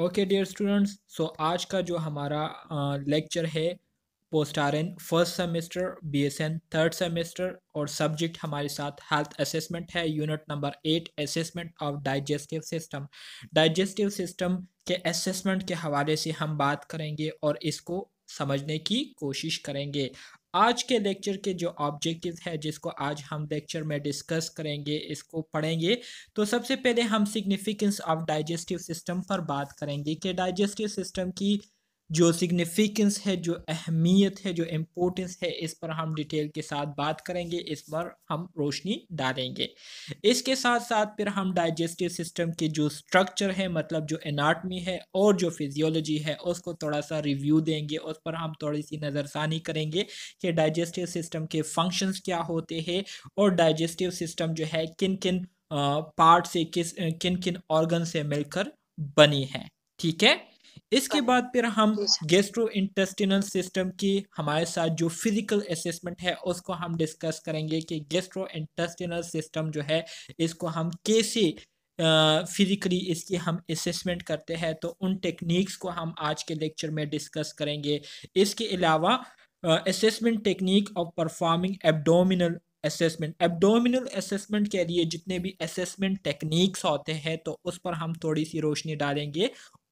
Okay dear students so आज का जो हमारा लेक्चर uh, है post R N first semester B S N third semester और सब्जेक्ट हमारे साथ हेल्थ असेसमेंट है unit number eight assessment of digestive system digestive system के असेसमेंट के हवाले से हम बात करेंगे और इसको समझने की कोशिश करेंगे आज के लेक्चर के जो ऑब्जेक्टिव है जिसको आज हम लेक्चर में डिस्कस करेंगे इसको पढ़ेंगे तो सबसे पहले हम सिग्निफिकेंस ऑफ डाइजेस्टिव सिस्टम पर बात करेंगे कि डाइजेस्टिव सिस्टम की जो सिग्निफिकेंस है जो अहमियत है जो इम्पोर्टेंस है इस पर हम डिटेल के साथ बात करेंगे इस पर हम रोशनी डालेंगे इसके साथ साथ फिर हम डाइजेस्टिव सिस्टम के जो स्ट्रक्चर है मतलब जो एनाटमी है और जो फिजियोलॉजी है उसको थोड़ा सा रिव्यू देंगे उस पर हम थोड़ी सी नज़रसानी करेंगे कि डाइजेस्टिव सिस्टम के फंक्शंस क्या होते हैं और डाइजेस्टिव सिस्टम जो है किन किन पार्ट से किस किन किन ऑर्गन से मिलकर बनी है ठीक है इसके हाँ। बाद फिर हम गेस्ट्रो इंटेस्टिनल सिस्टम की हमारे साथ जो फिजिकल असेसमेंट है उसको हम डिस्कस करेंगे कि गेस्ट्रो इंटेस्टिनल सिस्टम जो है इसको हम कैसे फिजिकली इसकी हम असेसमेंट करते हैं तो उन टेक्निक्स को हम आज के लेक्चर में डिस्कस करेंगे इसके अलावा assessment technique of performing abdominal assessment abdominal assessment के लिए जितने भी असेसमेंट टेक्निक्स होते हैं तो उस पर हम थोड़ी सी रोशनी डालेंगे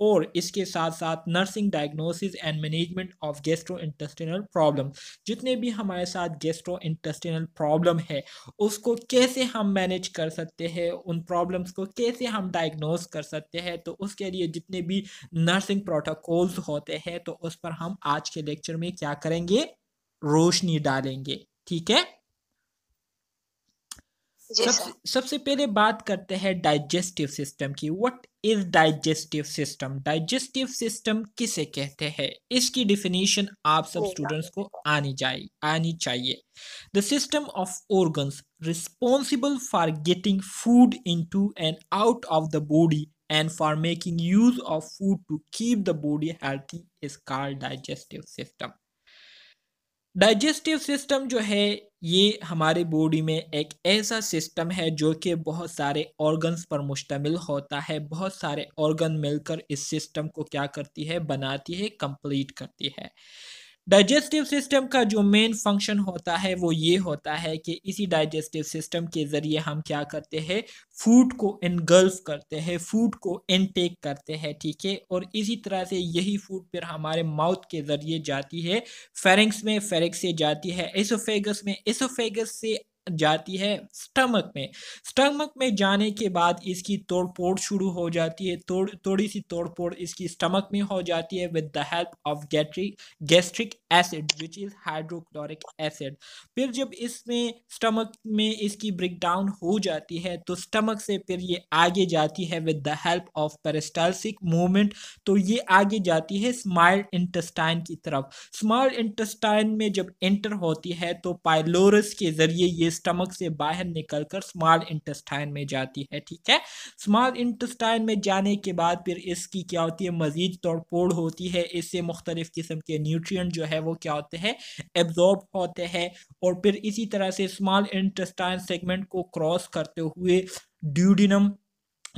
और इसके साथ साथ nursing diagnosis and management of gastrointestinal problem जितने भी हमारे साथ गेस्ट्रो इंटस्टिनल प्रॉब्लम है उसको कैसे हम मैनेज कर सकते हैं उन प्रॉब्लम्स को कैसे हम डायग्नोस कर सकते हैं तो उसके लिए जितने भी नर्सिंग प्रोटोकॉल्स होते हैं तो उस पर हम आज के लेक्चर में क्या करेंगे रोशनी डालेंगे ठीक है सबसे पहले बात करते हैं डाइजेस्टिव सिस्टम की what is digestive system digestive system किसे कहते हैं इसकी डिफिनेशन आप सब स्टूडेंट्स को आनी चाहिए आनी चाहिए the system of organs responsible for getting food into and out of the body and for making use of food to keep the body healthy is called digestive system digestive system जो है ये हमारे body में एक ऐसा system है जो कि बहुत सारे ऑर्गन्स पर मुश्तमिल होता है बहुत सारे ऑर्गन मिलकर इस सिस्टम को क्या करती है बनाती है कंप्लीट करती है डाइजेस्टिव सिस्टम का जो मेन फंक्शन होता है वो ये होता है कि इसी डाइजेस्टिव सिस्टम के ज़रिए हम क्या करते हैं फूड को इनगल्फ करते हैं फूड को इनटेक करते हैं ठीक है और इसी तरह से यही फूड फिर हमारे माउथ के ज़रिए जाती है फेरिंग्स में फेरिक्स से जाती है एसोफेगस में एसोफेगस से जाती है स्टमक में स्टमक में जाने के बाद इसकी तोड़ फोड़ शुरू हो जाती है तोड़ थोड़ी सी तोड़ फोड़ इसकी स्टमक में हो जाती है with the help of gastric gastric acid which is hydrochloric acid फिर जब इसमें स्टमक में इसकी ब्रेक डाउन हो जाती है तो स्टमक से फिर ये आगे जाती है with the help of peristaltic movement तो ये आगे जाती है स्माइल इंटेस्टाइन की तरफ स्मॉल इंटेस्टाइन में जब एंटर होती है तो पाइलोरस के ज़रिए ये स्टमक से बाहर निकलकर स्मॉल इंटेस्टाइन में जाती है ठीक है स्मॉल इंटेस्टाइन में जाने के बाद फिर इसकी क्या होती है मजीद तोड़फोड़ होती है इससे मुख्तलिफ़ किस्म के न्यूट्रिएंट जो है वो क्या होते हैं एब्जॉर्ब होते हैं और फिर इसी तरह से स्मॉल इंटेस्टाइन सेगमेंट को क्रॉस करते हुए ड्यूडिनम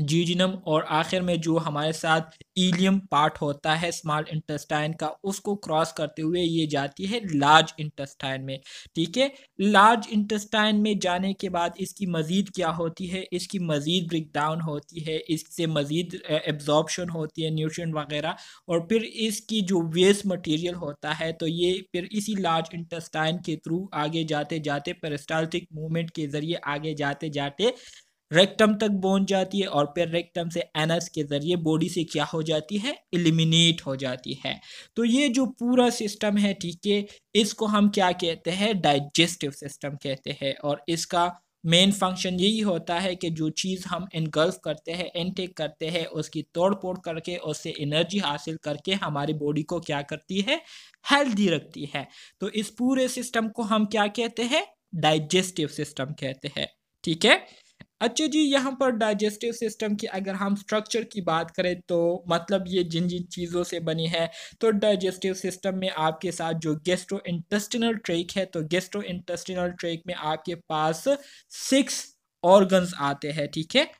जीजिनम और आखिर में जो हमारे साथ ईलियम पार्ट होता है स्मॉल इंटेस्टाइन का उसको क्रॉस करते हुए ये जाती है लार्ज इंटेस्टाइन में ठीक है लार्ज इंटेस्टाइन में जाने के बाद इसकी मज़ीद क्या होती है इसकी मज़ीद ब्रेक डाउन होती है इससे मज़ीद एब्जॉर्बशन होती है न्यूट्रिएंट वगैरह और फिर इसकी जो वेस्ट मटीरियल होता है तो ये फिर इसी लार्ज इंटेस्टाइन के थ्रू आगे जाते जाते पेरिस्टाल्टिक मूवमेंट के ज़रिए आगे जाते जाते रेक्टम तक पहुंच जाती है और फिर रेक्टम से एनस के ज़रिए बॉडी से क्या हो जाती है एलिमिनेट हो जाती है तो ये जो पूरा सिस्टम है ठीक है इसको हम क्या कहते हैं डाइजेस्टिव सिस्टम कहते हैं और इसका मेन फंक्शन यही होता है कि जो चीज़ हम इनगल्फ करते हैं इनटेक करते हैं उसकी तोड़ फोड़ करके उससे एनर्जी हासिल करके हमारी बॉडी को क्या करती है हेल्दी रखती है तो इस पूरे सिस्टम को हम क्या कहते हैं डाइजेस्टिव सिस्टम कहते हैं ठीक है अच्छा जी यहाँ पर डाइजेस्टिव सिस्टम की अगर हम स्ट्रक्चर की बात करें तो मतलब ये जिन जिन चीज़ों से बनी है तो डाइजेस्टिव सिस्टम में आपके साथ जो गेस्ट्रो इंटेस्टिनल ट्रेक है तो गेस्ट्रो इंटेस्टिनल ट्रेक में आपके पास सिक्स ऑर्गन्स आते हैं ठीक है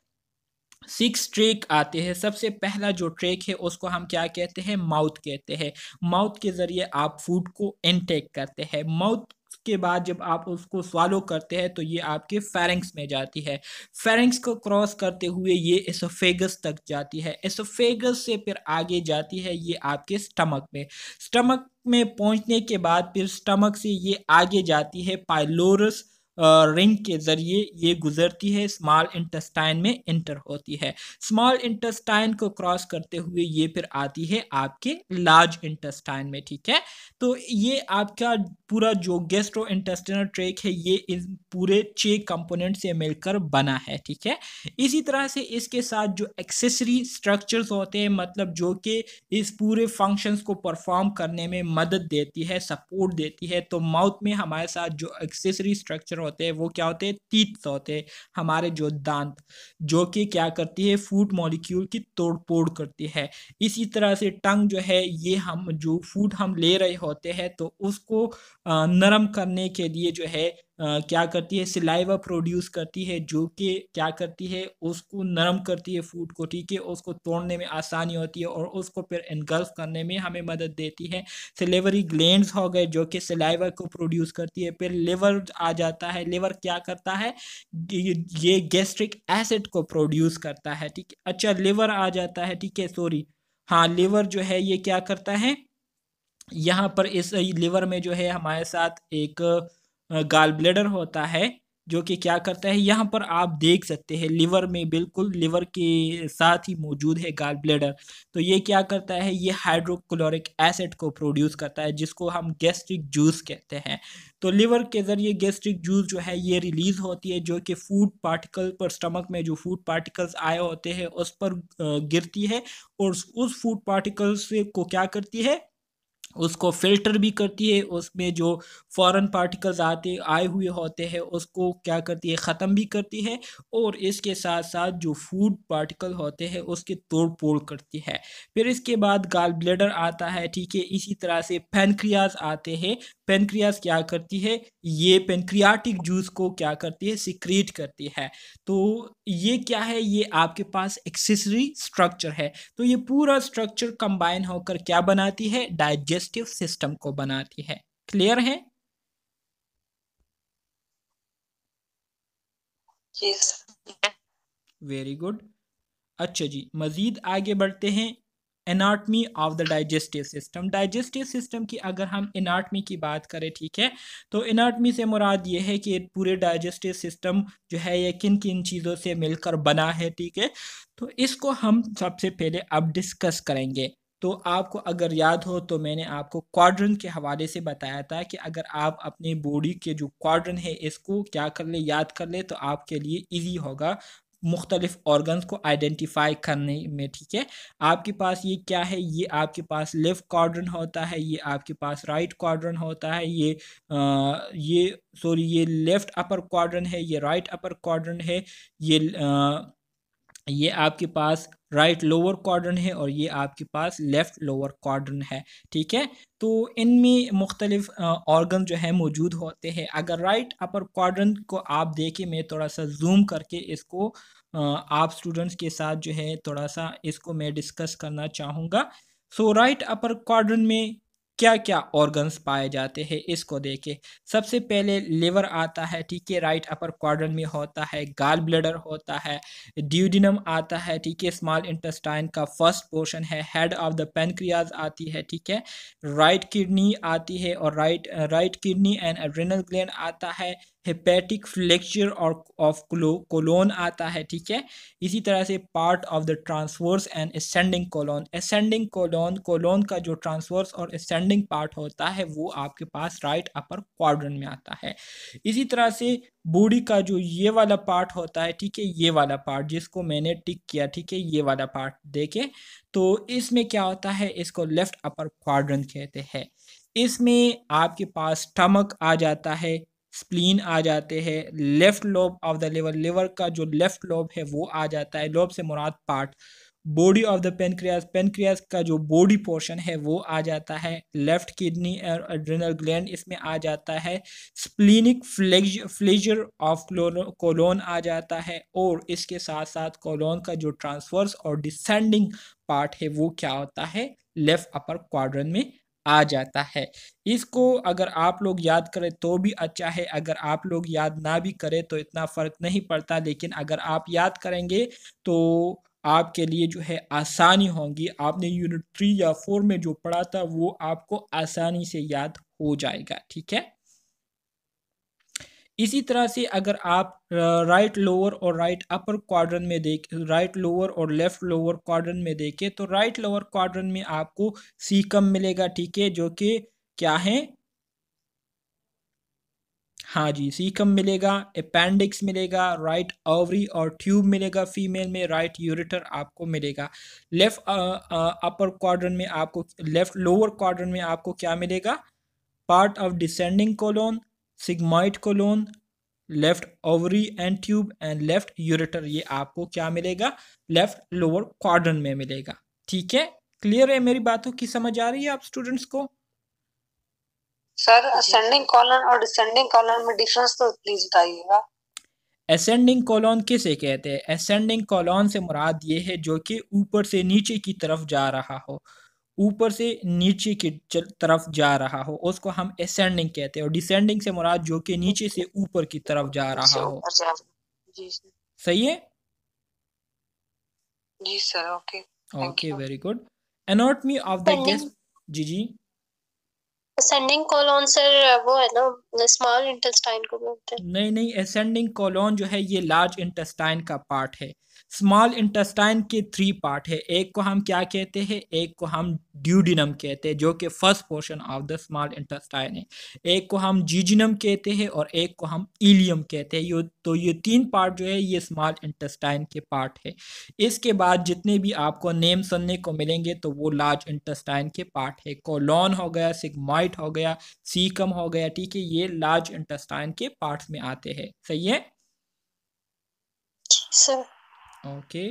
सिक्स ट्रेक आते हैं सबसे पहला जो ट्रेक है उसको हम क्या कहते हैं माउथ कहते हैं माउथ के ज़रिए आप फूड को इनटेक करते हैं माउथ उसके बाद जब आप उसको स्वालो करते हैं तो ये आपके फेरेंक्स में जाती है फेरेंक्स को क्रॉस करते हुए ये एसोफेगस तक जाती है एसोफेगस से फिर आगे जाती है ये आपके स्टमक में स्टमक में पहुंचने के बाद फिर स्टमक से ये आगे जाती है पाइलोरस रिंग के ज़रिए ये गुजरती है स्मॉल इंटेस्टाइन में इंटर होती है स्मॉल इंटेस्टाइन को क्रॉस करते हुए ये फिर आती है आपके लार्ज इंटेस्टाइन में ठीक है तो ये आपका पूरा जो गेस्ट्रो इंटेस्टिनल ट्रेक है ये इस पूरे छः कंपोनेंट से मिलकर बना है ठीक है इसी तरह से इसके साथ जो एक्सेसरी स्ट्रक्चर्स होते हैं मतलब जो कि इस पूरे फंक्शंस को परफॉर्म करने में मदद देती है सपोर्ट देती है तो माउथ में हमारे साथ जो एक्सेसरी स्ट्रक्चर होते हैं वो क्या होते हैं तीत होते हैं हमारे जो दांत जो कि क्या करती है फूड मॉलिक्यूल की तोड़ फोड़ करती है इसी तरह से टंग जो है ये हम जो फूड हम ले रहे होते हैं तो उसको नरम करने के लिए जो है क्या करती है सिलाइवा प्रोड्यूस करती है जो कि क्या करती है उसको नरम करती है फूड को ठीक है उसको तोड़ने में आसानी होती है और उसको फिर इनगल्फ करने में हमें मदद देती है सिलेवरी ग्लैंड हो गए जो कि सिलाइवा को प्रोड्यूस करती है फिर लिवर आ जाता है लिवर क्या करता है ये गैस्ट्रिक एसिड को प्रोड्यूस करता है ठीक है अच्छा लिवर आ जाता है ठीक है सॉरी हाँ लिवर जो है ये क्या करता है यहाँ पर इस लिवर में जो है हमारे साथ एक गाल ब्लेडर होता है जो कि क्या करता है यहाँ पर आप देख सकते हैं लिवर में बिल्कुल लिवर के साथ ही मौजूद है गाल ब्लेडर तो ये क्या करता है ये हाइड्रोक्लोरिक एसिड को प्रोड्यूस करता है जिसको हम गैस्ट्रिक जूस कहते हैं तो लिवर के ज़रिए गैस्ट्रिक जूस जो है ये रिलीज़ होती है जो कि फूड पार्टिकल पर स्टमक में जो फूड पार्टिकल्स आए होते हैं उस पर गिरती है और उस फूड पार्टिकल्स को क्या करती है उसको फिल्टर भी करती है उसमें जो फॉरेन पार्टिकल्स आते आए हुए होते हैं उसको क्या करती है ख़त्म भी करती है और इसके साथ साथ जो फूड पार्टिकल होते हैं उसके तोड़ फोड़ करती है फिर इसके बाद गाल ब्लेडर आता है ठीक है इसी तरह से पेनक्रियाज आते हैं पेनक्रियाज क्या करती है ये पेनक्रियाटिक जूस को क्या करती है सिक्रीट करती है तो ये क्या है ये आपके पास एक्सेसरी स्ट्रक्चर है तो ये पूरा स्ट्रक्चर कंबाइन होकर क्या बनाती है डाइजेस्ट डाइजेस्टिव सिस्टम को बनाती है क्लियर है वेरी गुड अच्छा जी मजीद आगे बढ़ते हैं anatomy of the digestive system digestive system की अगर हम एनाटमी की बात करें ठीक है तो एनाटमी से मुराद ये है कि पूरे डाइजेस्टिव सिस्टम जो है ये किन किन चीज़ों से मिलकर बना है ठीक है तो इसको हम सबसे पहले अब डिस्कस करेंगे तो आपको अगर याद हो तो मैंने आपको क्वाड्रन के हवाले से बताया था कि अगर आप अपने बॉडी के जो क्वाड्रन है इसको क्या कर ले याद कर ले तो आपके लिए इजी होगा मुख्तलिफ ऑर्गन्स को आइडेंटिफाई करने में ठीक है आपके पास ये क्या है ये आपके पास लेफ़्ट क्वाड्रन होता है ये आपके पास राइट क्वाड्रन होता है ये आ, ये सॉरी ये लेफ़्ट अपर क्वाड्रन है ये राइट अपर क्वाड्रन है ये आ, ये आपके पास राइट लोअर कॉर्डन है और ये आपके पास लेफ़्ट लोअर कॉर्डन है ठीक है तो इनमें मुख्तलिफ ऑर्गन जो है मौजूद होते हैं अगर राइट अपर कॉर्डन को आप देखें मैं थोड़ा सा जूम करके इसको आप स्टूडेंट्स के साथ जो है थोड़ा सा इसको मैं डिस्कस करना चाहूँगा सो राइट अपर कॉर्डन में क्या क्या ऑर्गन्स पाए जाते हैं इसको देखें सबसे पहले लिवर आता है ठीक है राइट अपर क्वाड्रेंट में होता है गाल ब्लडर होता है ड्यूडिनम आता है ठीक है स्मॉल इंटेस्टाइन का फर्स्ट पोर्शन है हेड ऑफ द पेनक्रियाज आती है ठीक है राइट किडनी आती है और right right kidney and adrenal gland आता है हेपेटिक फ्लेक्चर और ऑफ कोलोन आता है ठीक है इसी तरह से part of the transverse and ascending colon ascending colon colon का जो ट्रांसवर्स और एसेंडिंग पार्ट होता है वो आपके पास राइट अपर क्वाड्रेंट में आता है इसी तरह से बॉडी का जो ये वाला पार्ट होता है ठीक है ये वाला पार्ट जिसको मैंने टिक किया ठीक है ये वाला पार्ट देखे तो इसमें क्या होता है इसको लेफ्ट अपर क्वाड्रेंट कहते हैं इसमें आपके पास स्टमक आ जाता है स्प्लीन आ जाते हैं left lobe of the liver liver का जो लेफ्ट लोब है वो आ जाता है लोब से मुराद part body of the pancreas pancreas का जो बॉडी पोर्शन है वो आ जाता है लेफ्ट किडनी और एड्रिनल ग्लैंड इसमें आ जाता है splenic flex flexure of colon आ जाता है और इसके साथ साथ कोलोन का जो ट्रांसफर्स और डिसेंडिंग पार्ट है वो क्या होता है लेफ्ट अपर क्वाड्रन में आ जाता है इसको अगर आप लोग याद करें तो भी अच्छा है अगर आप लोग याद ना भी करें तो इतना फ़र्क नहीं पड़ता लेकिन अगर आप याद करेंगे तो आपके लिए जो है आसानी होगी आपने यूनिट थ्री या फोर में जो पढ़ा था वो आपको आसानी से याद हो जाएगा ठीक है इसी तरह से अगर आप राइट लोअर और राइट अपर क्वाड्रन में देख राइट लोअर और लेफ्ट लोअर क्वाड्रन में देखें तो राइट लोअर क्वाड्रन में आपको सीकम मिलेगा ठीक है जो कि क्या है हाँ जी सीकम मिलेगा अपेंडिक्स मिलेगा राइट ओवरी और ट्यूब मिलेगा फीमेल में राइट यूरेटर आपको मिलेगा लेफ्ट अपर क्वाड्रन में आपको लेफ्ट लोअर क्वाड्रन में आपको क्या मिलेगा part of descending colon sigmoid colon left ovary and tube and left ureter ये आपको क्या मिलेगा लेफ्ट लोअर क्वाड्रन में मिलेगा ठीक है क्लियर है मेरी बातों की समझ आ रही है आप स्टूडेंट्स को सर असेंडिंग कॉलन और डिसेंडिंग कॉलन में डिफरेंस तो प्लीज बताइएगा असेंडिंग कॉलोन किसे कहते हैं असेंडिंग कॉलोन से मुराद ये है जो कि ऊपर से नीचे की तरफ जा रहा हो ऊपर से नीचे की तरफ जा रहा हो उसको हम एसेंडिंग कहते हैं और डिसेंडिंग से मुराद जो कि नीचे से ऊपर की तरफ जा रहा हो सही है जी sir okay okay very good anatomy of the gas जी जी असेंडिंग कॉलोन सर वो है ना स्मॉल इंटेस्टाइन को बोलते हैं नहीं नहीं असेंडिंग कॉलोन जो है ये लार्ज इंटेस्टाइन का पार्ट है स्मॉल इंटेस्टाइन के थ्री पार्ट है एक को हम क्या कहते हैं एक को हम ड्यूडिनम कहते हैं जो कि first portion of the small intestine है एक को हम जीजिनम कहते हैं और एक को हम इलियम कहते हैं ये तो ये तीन पार्ट जो है ये स्मॉल इंटेस्टाइन के पार्ट है इसके बाद जितने भी आपको नेम सुनने को मिलेंगे तो वो लार्ज इंटेस्टाइन के पार्ट है कोलोन हो गया सिग्माइट हो गया सीकम हो गया ठीक है ये लार्ज इंटेस्टाइन के पार्ट में आते हैं सही है सर ओके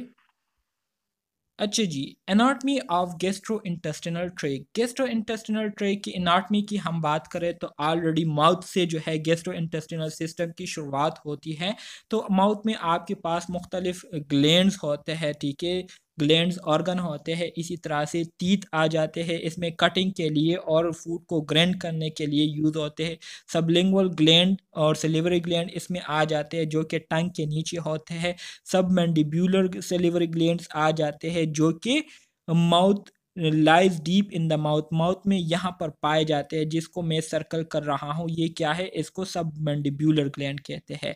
अच्छा जी anatomy of gastrointestinal tract gastrointestinal tract की एनाटमी की हम बात करें तो ऑलरेडी माउथ से जो है गेस्ट्रो इंटेस्टिनल सिस्टम की शुरुआत होती है तो माउथ में आपके पास मुख्तलिफ ग्लैंड होते हैं ठीक है ग्लैंड ऑर्गन होते हैं इसी तरह से तीत आ जाते हैं इसमें कटिंग के लिए और फूड को ग्रैंड करने के लिए यूज़ होते हैं सबलिंगल ग्लैंड और सिलिवरी ग्लैंड इसमें आ जाते हैं जो कि टंग के नीचे होते हैं सब मैंडिब्यूलर सिलीवरी ग्लैंड आ जाते हैं जो कि mouth lies deep in the mouth mouth में यहाँ पर पाए जाते हैं जिसको मैं सर्कल कर रहा हूँ ये क्या है इसको सब मंडिब्यूलर ग्लैंड कहते हैं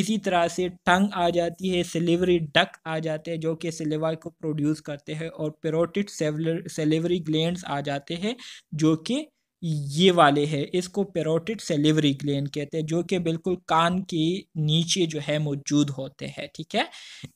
इसी तरह से टंग आ जाती है सिलेवरी डक आ जाते हैं जो कि सिलेवा को प्रोड्यूस करते हैं और पेरोटिड सेलेवरी ग्लैंड आ जाते हैं जो कि ये वाले हैं इसको पेरोटिड सेलिवरी ग्लैंड कहते हैं जो कि बिल्कुल कान के नीचे जो है मौजूद होते हैं ठीक है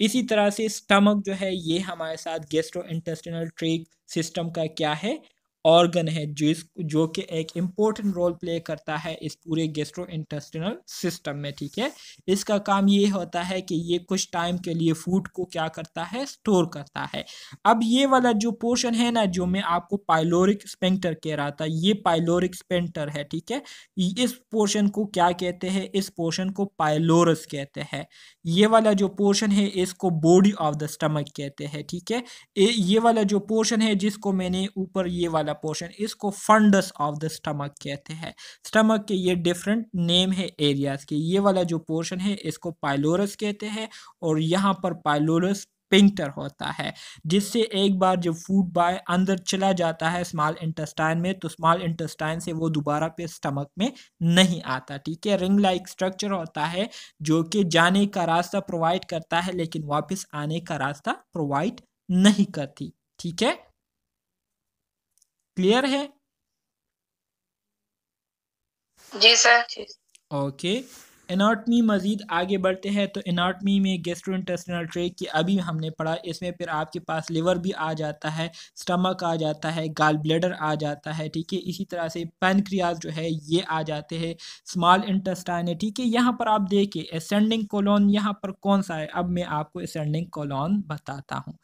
इसी तरह से स्टमक जो है ये हमारे साथ गेस्ट्रो इंटेस्टिनल ट्रेक सिस्टम का क्या है ऑर्गन है जो इस जो कि एक इम्पोर्टेंट रोल प्ले करता है इस पूरे गेस्ट्रो इंटेस्टिनल सिस्टम में ठीक है इसका काम ये होता है कि ये कुछ टाइम के लिए फूड को क्या करता है स्टोर करता है अब ये वाला जो पोर्शन है ना जो मैं आपको पाइलोरिक स्पेंटर कह रहा था ये पाइलोरिक स्पेंटर है ठीक है इस पोर्शन को क्या कहते हैं इस पोर्शन को पाइलोरस कहते हैं ये वाला जो पोर्शन है इसको बॉडी ऑफ द स्टमक कहते हैं ठीक है ये वाला जो पोर्शन है जिसको मैंने ऊपर ये वाला वाला पोर्शन इसको फंडस ऑफ द स्टमक कहते हैं स्टमक के ये डिफरेंट नेम है एरियाज के ये वाला जो पोर्शन है इसको पाइलोरस कहते हैं और यहाँ पर पाइलोरस पिंक्टर होता है जिससे एक बार जब फूड बाय अंदर चला जाता है स्मॉल इंटेस्टाइन में तो स्मॉल इंटेस्टाइन से वो दोबारा पे स्टमक में नहीं आता ठीक है रिंग लाइक स्ट्रक्चर होता है जो कि जाने का रास्ता प्रोवाइड करता है लेकिन वापस आने का रास्ता प्रोवाइड नहीं करती ठीक है क्लियर है जी सर ओके एनाटमी मज़ीद आगे बढ़ते हैं तो एनाटमी में गेस्ट्रो इंटेस्टिनल ट्रेक की अभी हमने पढ़ा इसमें फिर आपके पास लिवर भी आ जाता है स्टमक आ जाता है गाल ब्लेडर आ जाता है ठीक है इसी तरह से पेनक्रियाज जो है ये आ जाते हैं स्मॉल इंटेस्टाइन है ठीक है यहाँ पर आप देखिए असेंडिंग कॉलोन यहाँ पर कौन सा है अब मैं आपको असेंडिंग कॉलोन बताता हूँ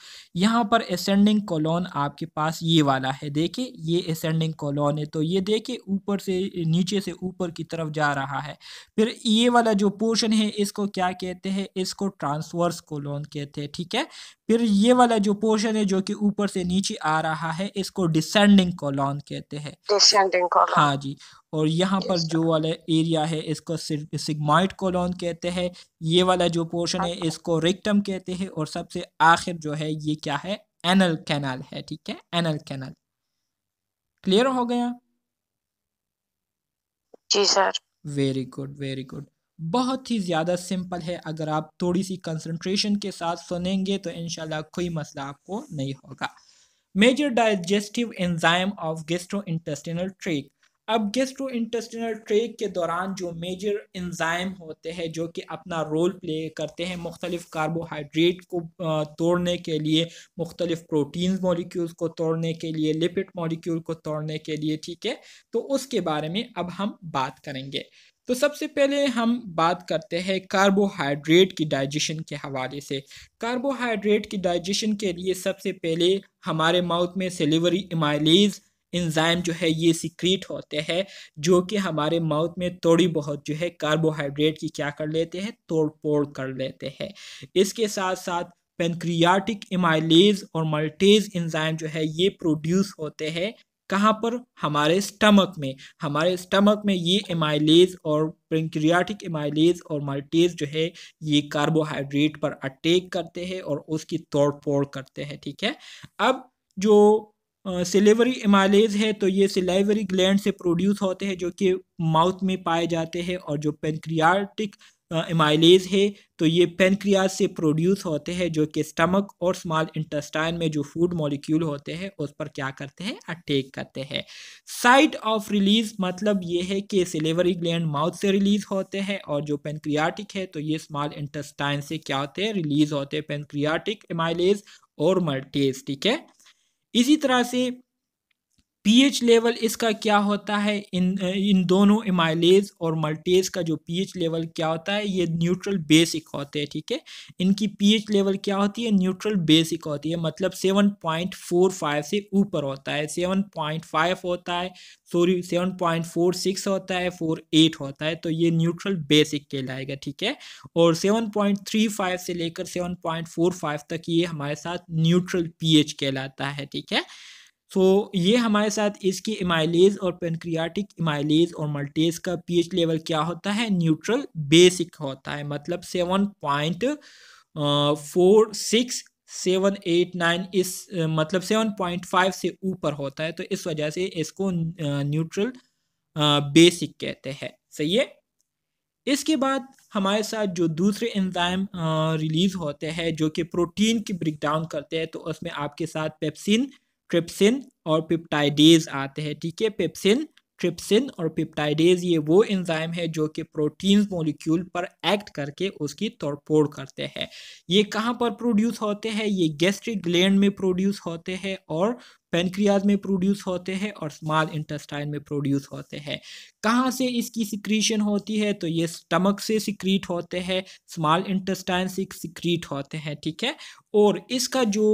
यहाँ पर असेंडिंग कॉलोन आपके पास ये वाला है देखिए ये असेंडिंग कॉलोन है तो ये देखिए ऊपर से नीचे से ऊपर की तरफ जा रहा है फिर ये वाला जो पोर्शन है इसको क्या कहते हैं इसको ट्रांसवर्स कोलोन कहते हैं ठीक है फिर ये वाला जो पोर्शन है जो कि ऊपर से नीचे आ रहा है इसको डिसेंडिंग कोलोन कहते हैं डिसेंडिंग कोलोन हाँ जी और यहाँ पर जो वाला एरिया है इसको सिग्माइट कोलोन कहते हैं ये वाला जो पोर्शन है अच्छा। इसको रिक्टम कहते हैं और सबसे आखिर जो है ये क्या है एनल कैनाल है ठीक है एनल कैनाल क्लियर हो गया जी sir very good very good बहुत ही ज़्यादा सिंपल है अगर आप थोड़ी सी कंसंट्रेशन के साथ सुनेंगे तो इन कोई मसला आपको नहीं होगा major digestive enzyme of gastrointestinal tract अब गेस्ट्रो इंटेस्टिनल ट्रेक के दौरान जो मेजर इंजाइम होते हैं जो कि अपना रोल प्ले करते हैं मुख्तलिफ कार्बोहाइड्रेट को तोड़ने के लिए मुख्तलिफ प्रोटीन मॉलिक्यूल्स को तोड़ने के लिए लिपिड मॉलिक्यूल को तोड़ने के लिए ठीक है तो उसके बारे में अब हम बात करेंगे तो सबसे पहले हम बात करते हैं कार्बोहाइड्रेट की डाइजेशन के हवाले से कार्बोहाइड्रेट की डाइजेशन के लिए सबसे पहले हमारे माउथ में सिलीवरी इमाइलीज इंजाइम जो है ये सिक्रीट होते हैं जो कि हमारे माउथ में थोड़ी बहुत जो है कार्बोहाइड्रेट की क्या कर लेते हैं तोड़ फोड़ कर लेते हैं इसके साथ साथ पेनक्रियाटिक इमाइलेज और मल्टीज इंजाइम जो है ये प्रोड्यूस होते हैं कहाँ पर हमारे स्टमक में हमारे स्टमक में ये एमाइलेज और प्रिंक्रियाटिक एमाइलेज और माल्टेज जो है ये कार्बोहाइड्रेट पर अटैक करते हैं और उसकी तोड़ फोड़ करते हैं ठीक है अब जो सिलेवरी एमाइलेज है तो ये सिलेवरी ग्लैंड से प्रोड्यूस होते हैं जो कि माउथ में पाए जाते हैं और जो पेंक्रियाटिक एमाइलेज है तो ये पेनक्रियाज से प्रोड्यूस होते हैं जो कि स्टमक और स्मॉल इंटेस्टाइन में जो फूड मॉलिक्यूल होते हैं उस पर क्या करते हैं अटैक करते हैं साइट ऑफ रिलीज मतलब ये है कि सिलेवरी ग्लैंड माउथ से रिलीज होते हैं और जो पेनक्रियाटिक है तो ये स्मॉल इंटेस्टाइन से क्या होते हैं रिलीज होते हैं पेनक्रियाटिक एमाइलेज और मल्टेज ठीक है इसी तरह से पीएच लेवल इसका क्या होता है इन इन दोनों इमाइलेज और मल्टेज का जो पीएच लेवल क्या होता है ये न्यूट्रल बेसिक होते हैं ठीक है थीके? इनकी पीएच लेवल क्या होती है न्यूट्रल बेसिक होती है मतलब 7.45 से ऊपर होता है 7.5 होता है सॉरी 7.46 होता है 48 होता है तो ये न्यूट्रल बेसिक कहलाएगा ठीक है और 7.35 से लेकर 7.45 तक ये हमारे साथ न्यूट्रल पीएच कहलाता है ठीक है सो so, ये हमारे साथ इसकी इमाइलेज और पेनक्रियाटिक इमाइलेज और मल्टेज का पीएच लेवल क्या होता है न्यूट्रल बेसिक होता है मतलब seven point four six seven eight nine इस मतलब सेवन पॉइंट फाइव से ऊपर होता है तो इस वजह से इसको न्यूट्रल बेसिक कहते हैं सही है इसके बाद हमारे साथ जो दूसरे एंजाइम रिलीज होते हैं जो कि प्रोटीन की ब्रेकडाउन करते हैं तो उसमें आपके साथ पेप्सिन ट्रिप्सिन और पिप्टाइडेज आते हैं ठीक है पेप्सिन ट्रिप्सिन और पिप्टाइडेज ये वो एंजाइम है जो कि प्रोटीन मॉलिक्यूल पर एक्ट करके उसकी तोड़फोड़ करते हैं ये कहाँ पर प्रोड्यूस होते हैं ये गैस्ट्रिक ग्लैंड में प्रोड्यूस होते हैं और पेनक्रियाज में प्रोड्यूस होते हैं और स्मॉल इंटेस्टाइन में प्रोड्यूस होते हैं कहाँ से इसकी सिक्रीशन होती है तो ये स्टमक से सिक्रीट होते हैं स्मॉल इंटेस्टाइन से सिक्रीट होते हैं ठीक है और इसका जो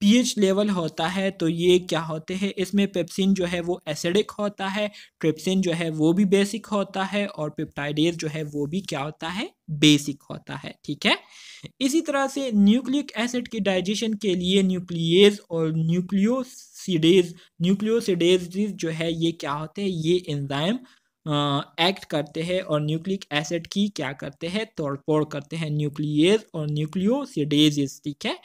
पीएच लेवल होता है तो ये क्या होते हैं इसमें पेप्सिन जो है वो एसिडिक होता है ट्रिप्सिन जो है वो भी बेसिक होता है और पेप्टाइडेज जो है वो भी क्या होता है बेसिक होता है ठीक है इसी तरह से न्यूक्लिक एसिड के डाइजेशन के लिए न्यूक्लियस और न्यूक्लियोसिडेज न्यूक्लियोसिडेज जो है ये क्या होते हैं ये इंजाइम एक्ट करते हैं और न्यूक्लिक एसिड की क्या करते हैं तोड़फोड़ करते हैं न्यूक्लियस और न्यूक्लियोसिडेजेस ठीक है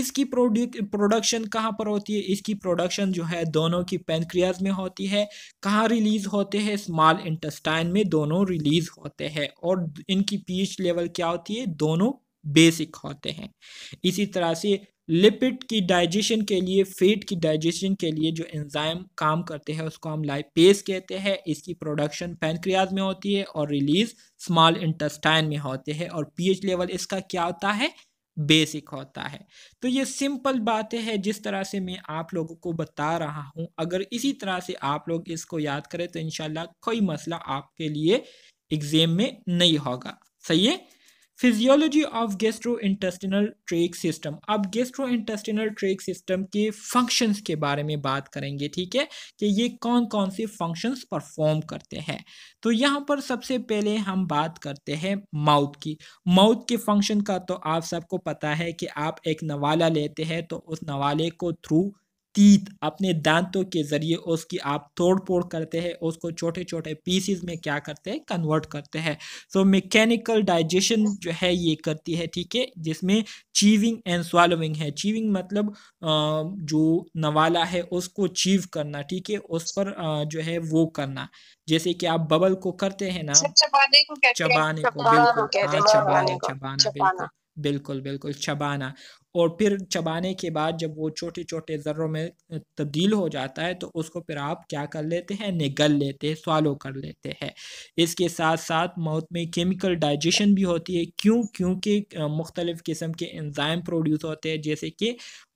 इसकी प्रोडक्शन कहाँ पर होती है इसकी प्रोडक्शन जो है दोनों की पेंक्रियाज में होती है कहाँ रिलीज होते हैं स्मॉल इंटेस्टाइन में दोनों रिलीज होते हैं और इनकी पीएच लेवल क्या होती है दोनों बेसिक होते हैं इसी तरह से लिपिड की डाइजेशन के लिए फेट की डाइजेशन के लिए जो एंजाइम काम करते हैं उसको हम लाइपेस कहते हैं इसकी प्रोडक्शन पैनक्रियाज में होती है और रिलीज स्मॉल इंटेस्टाइन में होते हैं और पीएच लेवल इसका क्या होता है बेसिक होता है तो ये सिंपल बातें हैं जिस तरह से मैं आप लोगों को बता रहा हूँ अगर इसी तरह से आप लोग इसको याद करें तो इनशाला कोई मसला आपके लिए एग्ज़ाम में नहीं होगा सही है physiology of gastrointestinal tract system अब गेस्ट्रो इंटेस्टिनल ट्रेक सिस्टम के फंक्शंस के बारे में बात करेंगे ठीक है कि ये कौन कौन से फंक्शंस परफॉर्म करते हैं तो यहाँ पर सबसे पहले हम बात करते हैं माउथ की माउथ के फंक्शन का तो आप सबको पता है कि आप एक नवाला लेते हैं तो उस नवाले को थ्रू तीत अपने दांतों के जरिए उसकी आप तोड़ फोड़ करते हैं उसको छोटे छोटे पीसीज में क्या करते हैं कन्वर्ट करते हैं सो मैकेनिकल डाइजेशन जो है ये करती है ठीक है जिसमें चीविंग एंड स्वालोविंग है चीविंग मतलब जो नवाला है उसको चीव करना ठीक है उस पर जो है वो करना जैसे कि आप बबल को करते हैं ना अच्छा, चबाने को चबाने को बिल्कुल हाँ, चबाने चबाना बिल्कुल बिल्कुल बिल्कुल चबाना और फिर चबाने के बाद जब वो छोटे छोटे ज़र्रों में तब्दील हो जाता है तो उसको फिर आप क्या कर लेते हैं निगल लेते हैं स्वालो कर लेते हैं इसके साथ साथ माउथ में केमिकल डाइजेशन भी होती है क्यों क्योंकि मुख्तलिफ़ किस्म के एंजाइम प्रोड्यूस होते हैं जैसे कि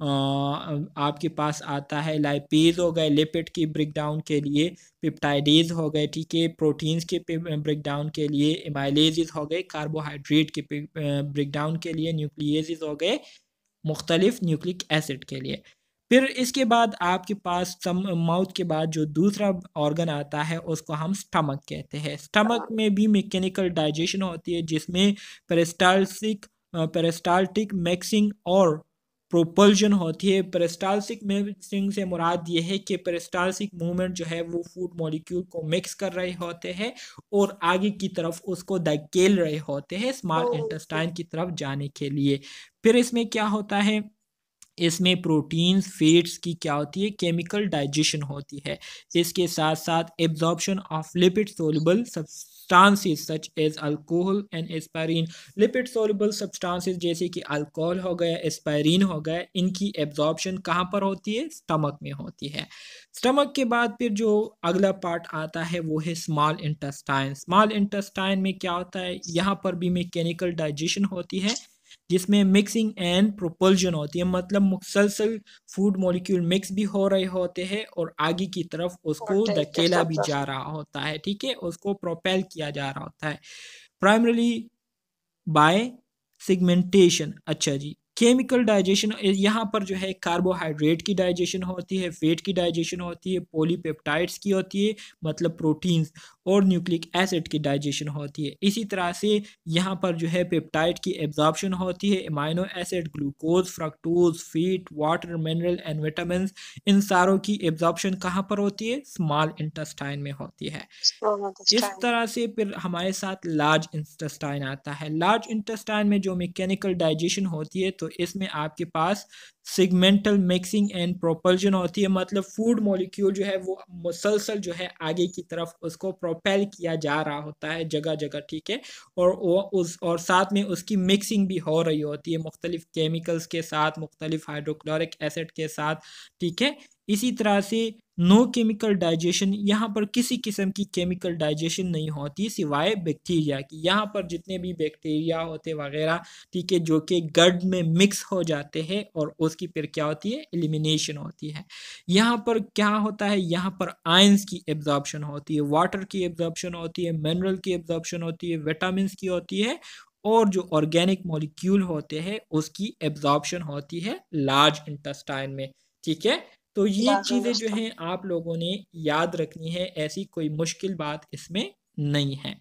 आपके पास आता है लाइपेज हो गए लिपिड की ब्रेक डाउन के लिए पिप्टाइडेज हो गए ठीक है प्रोटीन्स के ब्रेक डाउन के लिए एमाइलेजेस हो गए कार्बोहाइड्रेट के ब्रेकडाउन के लिए न्यूक्लियज हो गए मुख्तलिफ न्यूक्लिक एसिड के लिए फिर इसके बाद आपके पास माउथ के बाद जो दूसरा ऑर्गन आता है उसको हम स्टमक कहते हैं स्टमक में भी मैकेनिकल डाइजेशन होती है जिसमें पेरिस्टाल्सिक पेरिस्टाल्टिक मैक्सिंग और प्रोपल्जन होती है पेरिस्टालसिक मिक्सिंग से मुराद ये है कि पेरेस्टालसिक मूवमेंट जो है वो फूड मॉलिक्यूल को मिक्स कर रहे होते हैं और आगे की तरफ उसको धकेल रहे होते हैं स्मॉल इंटेस्टाइन oh, की तरफ जाने के लिए फिर इसमें क्या होता है इसमें प्रोटीन्स फेट्स की क्या होती है केमिकल डाइजेशन होती है इसके साथ साथ absorption of lipid soluble substances such as alcohol and aspirin lipid soluble substances जैसे कि अल्कोहल हो गया एस्पायरिन हो गया इनकी एब्जॉर्बशन कहाँ पर होती है स्टमक में होती है स्टमक के बाद फिर जो अगला पार्ट आता है वो है स्मॉल इंटस्टाइन स्मॉल इंटस्टाइन में क्या होता है यहाँ पर भी मैकेनिकल डाइजेशन होती है जिसमें मिक्सिंग एंड प्रोपल्जन होती है मतलब मुसलसल फूड मॉलिक्यूल मिक्स भी हो रहे होते हैं और आगे की तरफ उसको धकेला भी जा रहा होता है ठीक है उसको प्रोपेल किया जा रहा होता है प्राइमरली बाय सिगमेंटेशन अच्छा जी केमिकल डाइजेशन यहाँ पर जो है कार्बोहाइड्रेट की डाइजेशन होती है फेट की डाइजेशन होती है पोलीपेप्टाइड्स की होती है मतलब प्रोटीन्स और न्यूक्लिक एसिड की डाइजेशन होती है इसी तरह से यहाँ पर जो है पेप्टाइड की एब्जॉर्प्शन होती है amino acid glucose fructose fat water mineral and vitamin इन सारों की एब्जॉर्प्शन कहाँ पर होती है स्मॉल इंटस्टाइन में होती है इस तरह से फिर हमारे साथ लार्ज इंटस्टाइन आता है लार्ज इंटस्टाइन में जो मैकेनिकल डाइजेशन होती है तो मतलब इसमें आपके पास सिगमेंटल मिक्सिंग एंड प्रोपल्जन होती है मतलब फूड मॉलिक्यूल जो है वो मुसलसल जो है आगे की तरफ उसको प्रोपेल किया जा रहा होता है जगह जगह ठीक है और वो उस और साथ में उसकी मिक्सिंग भी हो रही होती है मुख्तलिफ केमिकल्स के साथ मुख्तलिफ हाइड्रोक्लोरिक एसिड के साथ ठीक है इसी तरह से नो केमिकल डाइजेशन यहाँ पर किसी किस्म की केमिकल डाइजेशन नहीं होती सिवाय बैक्टीरिया की यहाँ पर जितने भी बैक्टीरिया होते वगैरह ठीक है जो कि गड में मिक्स हो जाते हैं और उसकी फिर क्या होती है एलिमिनेशन होती है यहाँ पर क्या होता है यहाँ पर आयंस की एब्जॉर्बशन होती है वाटर की एब्जॉर्बशन होती है मिनरल की एब्जॉर्बशन होती है विटामिन की होती है और जो ऑर्गेनिक मॉलिक्यूल होते हैं उसकी एब्जॉर्बशन होती है लार्ज इंटेस्टाइन में ठीक है तो ये चीज़ें जो हैं आप लोगों ने याद रखनी है ऐसी कोई मुश्किल बात इसमें नहीं है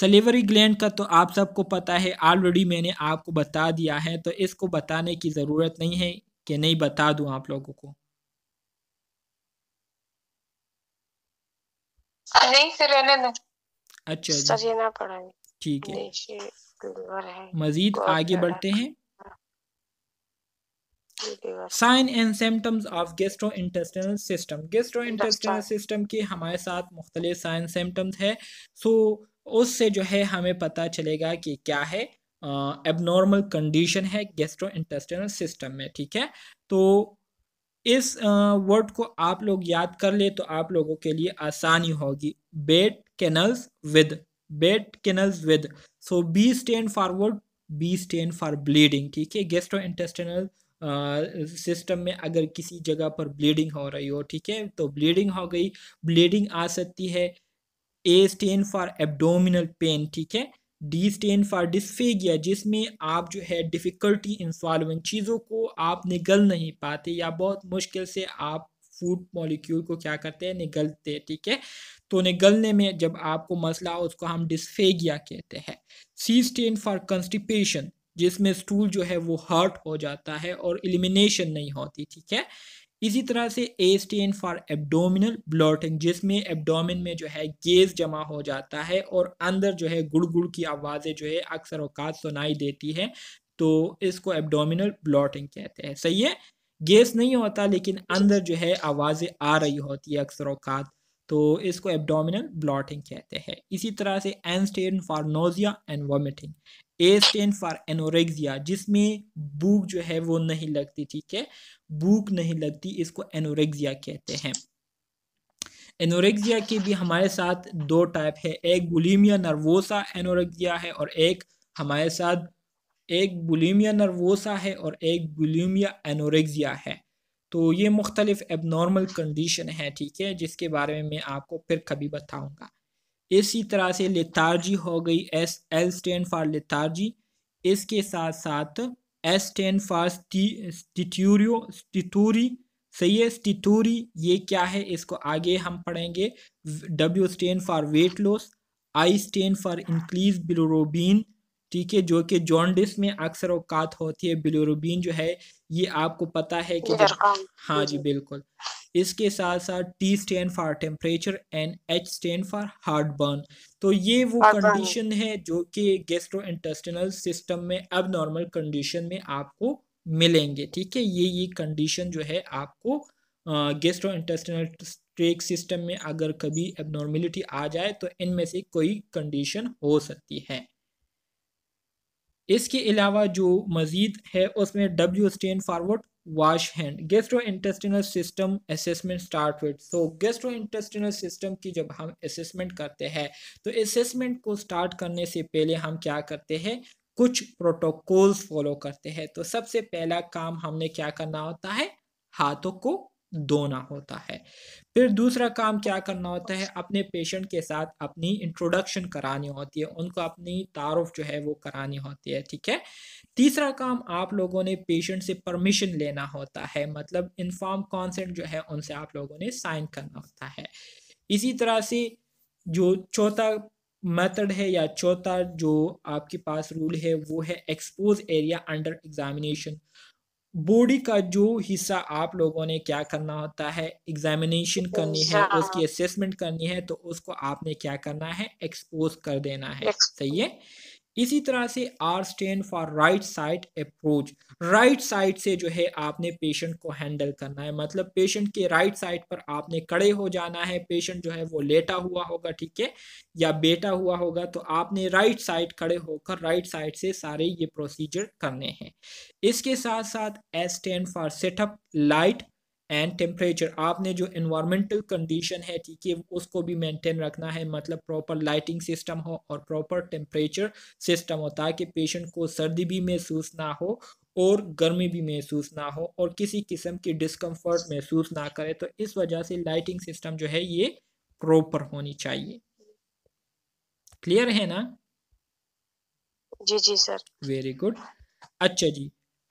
सलेवरी ग्लैंड का तो आप सबको पता है ऑलरेडी मैंने आपको बता दिया है तो इसको बताने की ज़रूरत नहीं है कि नहीं बता दूं आप लोगों को नहीं सर अच्छा ठीक है मजीद आगे बढ़ते हैं sign and symptoms of gastro gastrointestinal system gastro gastrointestinal system के हमारे साथ मुख्तलिफ साइन सिम्टम्स है सो उससे जो है हमें पता चलेगा कि क्या है एबनॉर्मल कंडीशन है गेस्ट्रो इंटेस्टनल सिस्टम में ठीक है तो इस वर्ड को आप लोग याद कर ले तो आप लोगों के लिए आसानी होगी bet canals with bet canals with so B stand forward B stand for bleeding ठीक है गेस्ट्रो इंटेस्टिनल सिस्टम में अगर किसी जगह पर ब्लीडिंग हो रही हो ठीक है तो ब्लीडिंग हो गई ब्लीडिंग आ सकती है A stand for abdominal pain ठीक है डी स्टेन फॉर डिस्फेगिया जिसमें आप जो है डिफ़िकल्टी इन सॉल्विंग चीज़ों को आप निगल नहीं पाते या बहुत मुश्किल से आप फूड मॉलिक्यूल को क्या करते हैं निगलते ठीक है तो निगलने में जब आपको मसला हो उसको हम डिस्फेगिया कहते हैं सी स्टेन फॉर कंस्टिपेशन जिसमें स्टूल जो है वो हर्ट हो जाता है और एलिमिनेशन नहीं होती ठीक है इसी तरह से A stand for abdominal bloating जिसमें एब्डोमिन में जो है गेज जमा हो जाता है और अंदर जो है गुड़ गुड़ की आवाज़ें जो है अक्सर अवकात सुनाई देती है तो इसको एब्डोमिनल ब्लॉटिंग कहते हैं सही है गेस नहीं होता लेकिन अंदर जो है आवाज़ें आ रही होती है अक्सर अवकात तो इसको एब्डोमिनल ब्लॉटिंग कहते हैं इसी तरह से N stand for nausea and vomiting A stand for anorexia जिसमें भूख जो है वो नहीं लगती ठीक है भूख नहीं लगती इसको एनोरेक्सिया कहते हैं एनोरेक्सिया के भी हमारे साथ दो टाइप है एक बुलीमिया नर्वोसा एनोरेक्सिया है और एक हमारे साथ एक बुलीमिया नर्वोसा है और एक बुलीमिया एनोरेक्सिया है तो ये मुख्तलिफ एबनॉर्मल कंडीशन है ठीक है जिसके बारे में मैं आपको फिर कभी बताऊंगा इसी तरह से लेथार्जी हो गई S L stand for lethargy इसके साथ साथ S stand for steatorrhea steatorrhea सही है स्टिटूरी ये क्या है इसको आगे हम पढ़ेंगे W stand for weight loss I stand for increase bilirubin ठीक है जो कि जॉन्डिस में अक्सर औकात होती है बिलोरोबिन जो है ये आपको पता है कि हाँ जी बिल्कुल इसके साथ साथ T stand for temperature and H stand for heartburn तो ये वो कंडीशन है जो कि गेस्ट्रो सिस्टम में अब नॉर्मल कंडीशन में आपको मिलेंगे ठीक है ये ये कंडीशन जो है आपको गेस्ट्रो इंटेस्टिनल ट्रेक सिस्टम में अगर कभी एबनॉर्मिलिटी आ जाए तो इनमें से कोई कंडीशन हो सकती है इसके अलावा जो मज़ीद है उसमें W stand forward wash hand gastrointestinal system assessment start with so gastrointestinal system की जब हम असेसमेंट करते हैं तो असेसमेंट को स्टार्ट करने से पहले हम क्या करते हैं कुछ प्रोटोकॉल्स फॉलो करते हैं तो सबसे पहला काम हमने क्या करना होता है हाथों को दोना होता है फिर दूसरा काम क्या करना होता है अपने पेशेंट के साथ अपनी इंट्रोडक्शन करानी होती है उनको अपनी तारफ जो है वो करानी होती है ठीक है तीसरा काम आप लोगों ने पेशेंट से परमिशन लेना होता है मतलब इन्फॉर्म कॉन्सेंट जो है उनसे आप लोगों ने साइन करना होता है इसी तरह से जो चौथा मेथड है या चौथा जो आपके पास रूल है वो है expose area under examination body का जो हिस्सा आप लोगों ने क्या करना होता है एग्जामिनेशन करनी है अच्छा। उसकी असेसमेंट करनी है तो उसको आपने क्या करना है एक्सपोज कर देना है सही है इसी तरह से R stand for right side approach right side से जो है आपने पेशेंट को हैंडल करना है मतलब पेशेंट के राइट साइड पर आपने खड़े हो जाना है पेशेंट जो है वो लेटा हुआ होगा ठीक है या बेटा हुआ होगा तो आपने राइट साइड खड़े होकर राइट साइड से सारे ये प्रोसीजर करने हैं इसके साथ साथ S stand for setup light and temperature आपने जो इन्वामेंटल कंडीशन है ठीक है उसको भी मेंटेन रखना है मतलब प्रॉपर लाइटिंग सिस्टम हो और प्रॉपर टेम्परेचर सिस्टम हो ताकि पेशेंट को सर्दी भी महसूस ना हो और गर्मी भी महसूस ना हो और किसी किस्म की डिस्कम्फर्ट महसूस ना करे तो इस वजह से लाइटिंग सिस्टम जो है ये प्रॉपर होनी चाहिए क्लियर है ना जी जी सर वेरी गुड अच्छा जी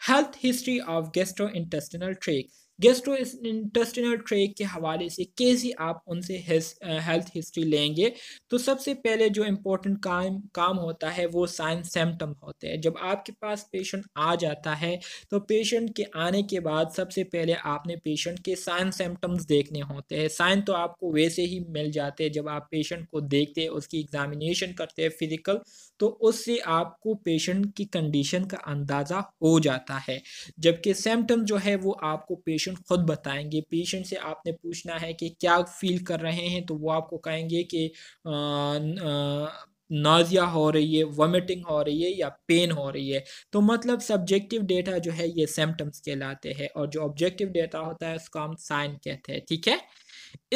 health history of gastrointestinal tract gastrointestinal tract के हवाले से कैसे आप उनसे हेल्थ हिस्ट्री लेंगे तो सबसे पहले जो इम्पोर्टेंट काम काम होता है वो साइन सेम्टम होते हैं जब आपके पास पेशेंट आ जाता है तो पेशेंट के आने के बाद सबसे पहले आपने पेशेंट के साइन सिम्टम्स देखने होते हैं साइन तो आपको वैसे ही मिल जाते हैं जब आप पेशेंट को देखते हैं उसकी एग्जामिनेशन करते हैं फिजिकल तो उससे आपको पेशेंट की कंडीशन का अंदाज़ा हो जाता है जबकि सिम्टम जो है वो आपको पेशेंट खुद बताएंगे पेशेंट से आपने पूछना है कि क्या फील कर रहे हैं तो वो आपको कहेंगे कि आ, आ, नाजिया हो रही है वॉमिटिंग हो रही है या पेन हो रही है तो मतलब सब्जेक्टिव डेटा जो है ये सिम्टम्स कहलाते हैं और जो ऑब्जेक्टिव डेटा होता है उसको हम साइन कहते हैं ठीक है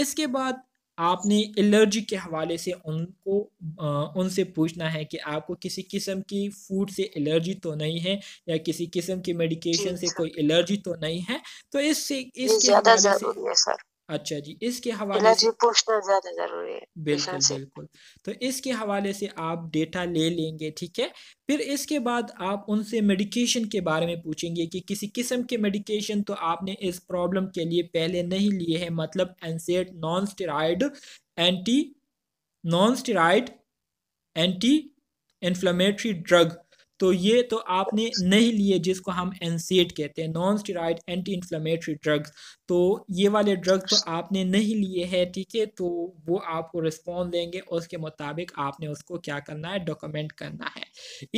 इसके बाद आपने एलर्जी के हवाले से उनको उनसे पूछना है कि आपको किसी किस्म की फूड से एलर्जी तो नहीं है या किसी किस्म की मेडिकेशन से कोई एलर्जी तो नहीं है तो इससे इसके हवाले से अच्छा जी इसके हवाले से पूछना ज्यादा जरूरी है बिल्कुल बिल्कुल तो इसके हवाले से आप डेटा ले लेंगे ठीक है फिर इसके बाद आप उनसे मेडिकेशन के बारे में पूछेंगे कि किसी किस्म के मेडिकेशन तो आपने इस प्रॉब्लम के लिए पहले नहीं लिए हैं मतलब NSAID non steroid anti non steroid anti inflammatory drug तो ये तो आपने नहीं लिए जिसको हम एनसीड कहते हैं non steroid anti inflammatory drugs तो ये वाले ड्रग्स तो आपने नहीं लिए है ठीक है तो वो आपको रिस्पॉन्स देंगे उसके मुताबिक आपने उसको क्या करना है डॉक्यूमेंट करना है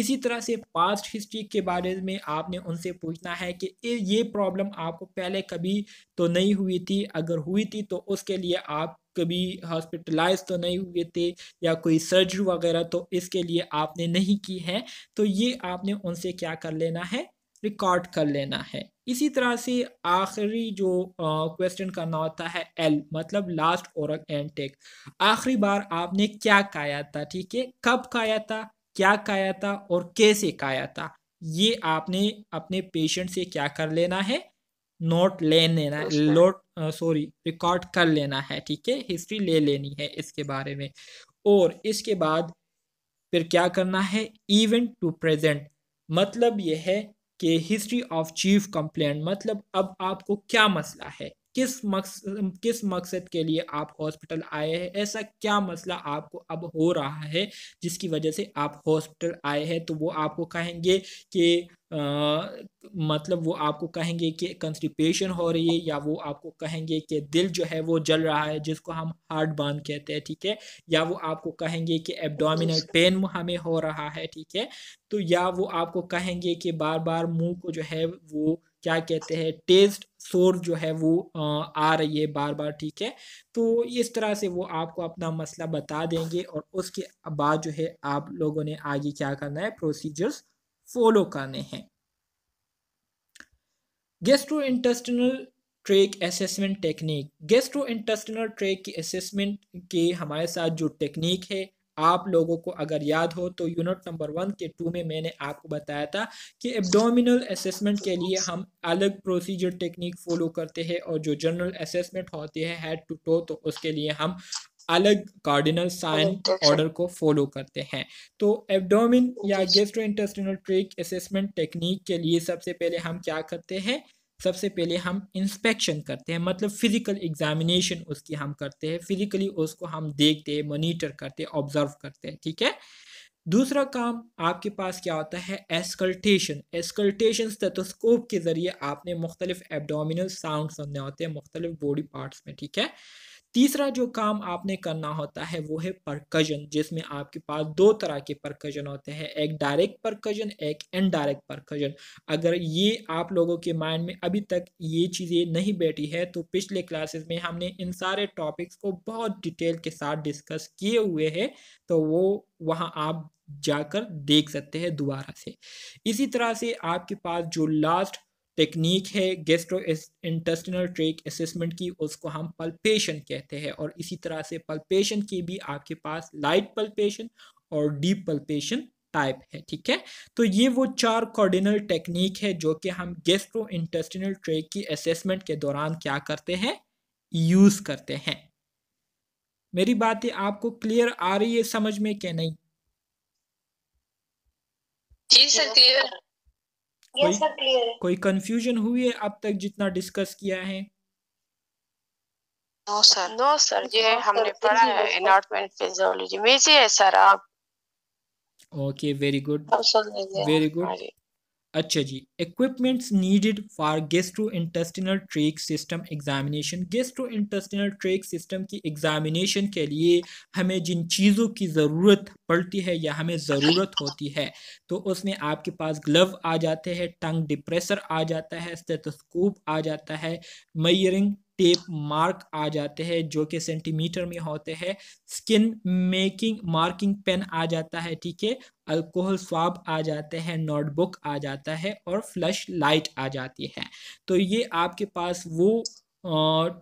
इसी तरह से पास्ट हिस्ट्री के बारे में आपने उनसे पूछना है कि ये प्रॉब्लम आपको पहले कभी तो नहीं हुई थी अगर हुई थी तो उसके लिए आप कभी हॉस्पिटलाइज तो नहीं हुए थे या कोई सर्जरी वगैरह तो इसके लिए आपने नहीं की है तो ये आपने उनसे क्या कर लेना है रिकॉर्ड कर लेना है इसी तरह से आखिरी जो क्वेश्चन करना होता है एल मतलब लास्ट और एंड टेक आखिरी बार आपने क्या खाया था ठीक है कब खाया था क्या खाया था और कैसे खाया था ये आपने अपने पेशेंट से क्या कर लेना है नोट ले लेना नोट सॉरी रिकॉर्ड कर लेना है ठीक है हिस्ट्री ले लेनी है इसके बारे में और इसके बाद फिर क्या करना है इवेंट टू प्रेजेंट मतलब यह है कि हिस्ट्री ऑफ चीफ कंप्लेंट मतलब अब आपको क्या मसला है किस मकसद किस मकसद के लिए आप हॉस्पिटल आए हैं ऐसा क्या मसला आपको अब हो रहा है जिसकी वजह से आप हॉस्पिटल आए हैं तो वो आपको कहेंगे कि आ, मतलब वो आपको कहेंगे कि कंस्टिपेशन हो रही है या वो आपको कहेंगे कि दिल जो है वो जल रहा है जिसको हम हार्ट बांध कहते हैं ठीक है या वो आपको कहेंगे कि एब्डोमिनल पेन हमें हो रहा है ठीक है तो या वो आपको कहेंगे कि बार बार मुंह को जो है वो क्या कहते हैं टेस्ट सोर्स जो है वो आ रही है बार बार ठीक है तो इस तरह से वो आपको अपना मसला बता देंगे और उसके बाद जो है आप लोगों ने आगे क्या करना है प्रोसीजर्स फॉलो करने हैं gastrointestinal tract assessment technique gastrointestinal tract की असेसमेंट के हमारे साथ जो टेक्निक है आप लोगों को अगर याद हो तो यूनिट नंबर वन के टू में मैंने आपको बताया था कि एब्डोमिनल असेसमेंट के लिए हम अलग प्रोसीजर टेक्निक फॉलो करते हैं और जो जनरल असेसमेंट होती है हेड टू टो तो उसके लिए हम अलग कार्डिनल साइन ऑर्डर को फॉलो करते हैं तो एब्डोमिन या gastrointestinal tract assessment technique के लिए सबसे पहले हम क्या करते हैं सबसे पहले हम इंस्पेक्शन करते हैं मतलब फिजिकल एग्जामिनेशन उसकी हम करते हैं फिजिकली उसको हम देखते हैं मोनिटर करते हैं ऑब्जर्व करते हैं ठीक है दूसरा काम आपके पास क्या होता है एस्कल्टेशन एस्कल्टेशन स्टेथोस्कोप के ज़रिए आपने मुख्तलिफ एबडोमिनल साउंड सुनने होते हैं मुख्तलिफ बॉडी पार्ट्स में ठीक है तीसरा जो काम आपने करना होता है वो है परकजन जिसमें आपके पास दो तरह के परकजन होते हैं एक डायरेक्ट परकजन एक इनडायरेक्ट परकजन अगर ये आप लोगों के माइंड में अभी तक ये चीज़ें नहीं बैठी है तो पिछले क्लासेस में हमने इन सारे टॉपिक्स को बहुत डिटेल के साथ डिस्कस किए हुए हैं तो वो वहाँ आप जाकर देख सकते हैं दोबारा से इसी तरह से आपके पास जो लास्ट टेक्निक है गेस्ट्रो इंटेस्टिनल ट्रेक असेसमेंट की उसको हम पल्पेशन कहते हैं और इसी तरह से पल्पेशन की भी आपके पास लाइट पल्पेशन और डीप पल्पेशन टाइप है ठीक है तो ये वो चार कॉर्डिनल टेक्निक है जो कि हम गेस्ट्रो इंटेस्टिनल ट्रेक की असेसमेंट के दौरान क्या करते हैं यूज़ करते हैं मेरी बातें आपको क्लियर आ रही है समझ में क्या नहीं जी सर क्लियर कोई sir, कोई कंफ्यूजन हुई है अब तक जितना डिस्कस किया है नो सर नो सर ये हमने पढ़ा है एनॉटमेंट फिजियोलॉजी में जी है सर आप okay very good very good अच्छा जी equipments needed for gastrointestinal tract system examination gastrointestinal tract system की एग्जामिनेशन के लिए हमें जिन चीज़ों की ज़रूरत पड़ती है या हमें ज़रूरत होती है तो उसमें आपके पास ग्लव आ जाते हैं टंग डिप्रेसर आ जाता है स्टेथोस्कोप आ जाता है मयरिंग टेप मार्क आ जाते हैं जो कि सेंटीमीटर में होते हैं स्किन मेकिंग मार्किंग पेन आ जाता है ठीक है अल्कोहल स्वाब आ जाते हैं नोटबुक आ जाता है और फ्लश लाइट आ जाती है तो ये आपके पास वो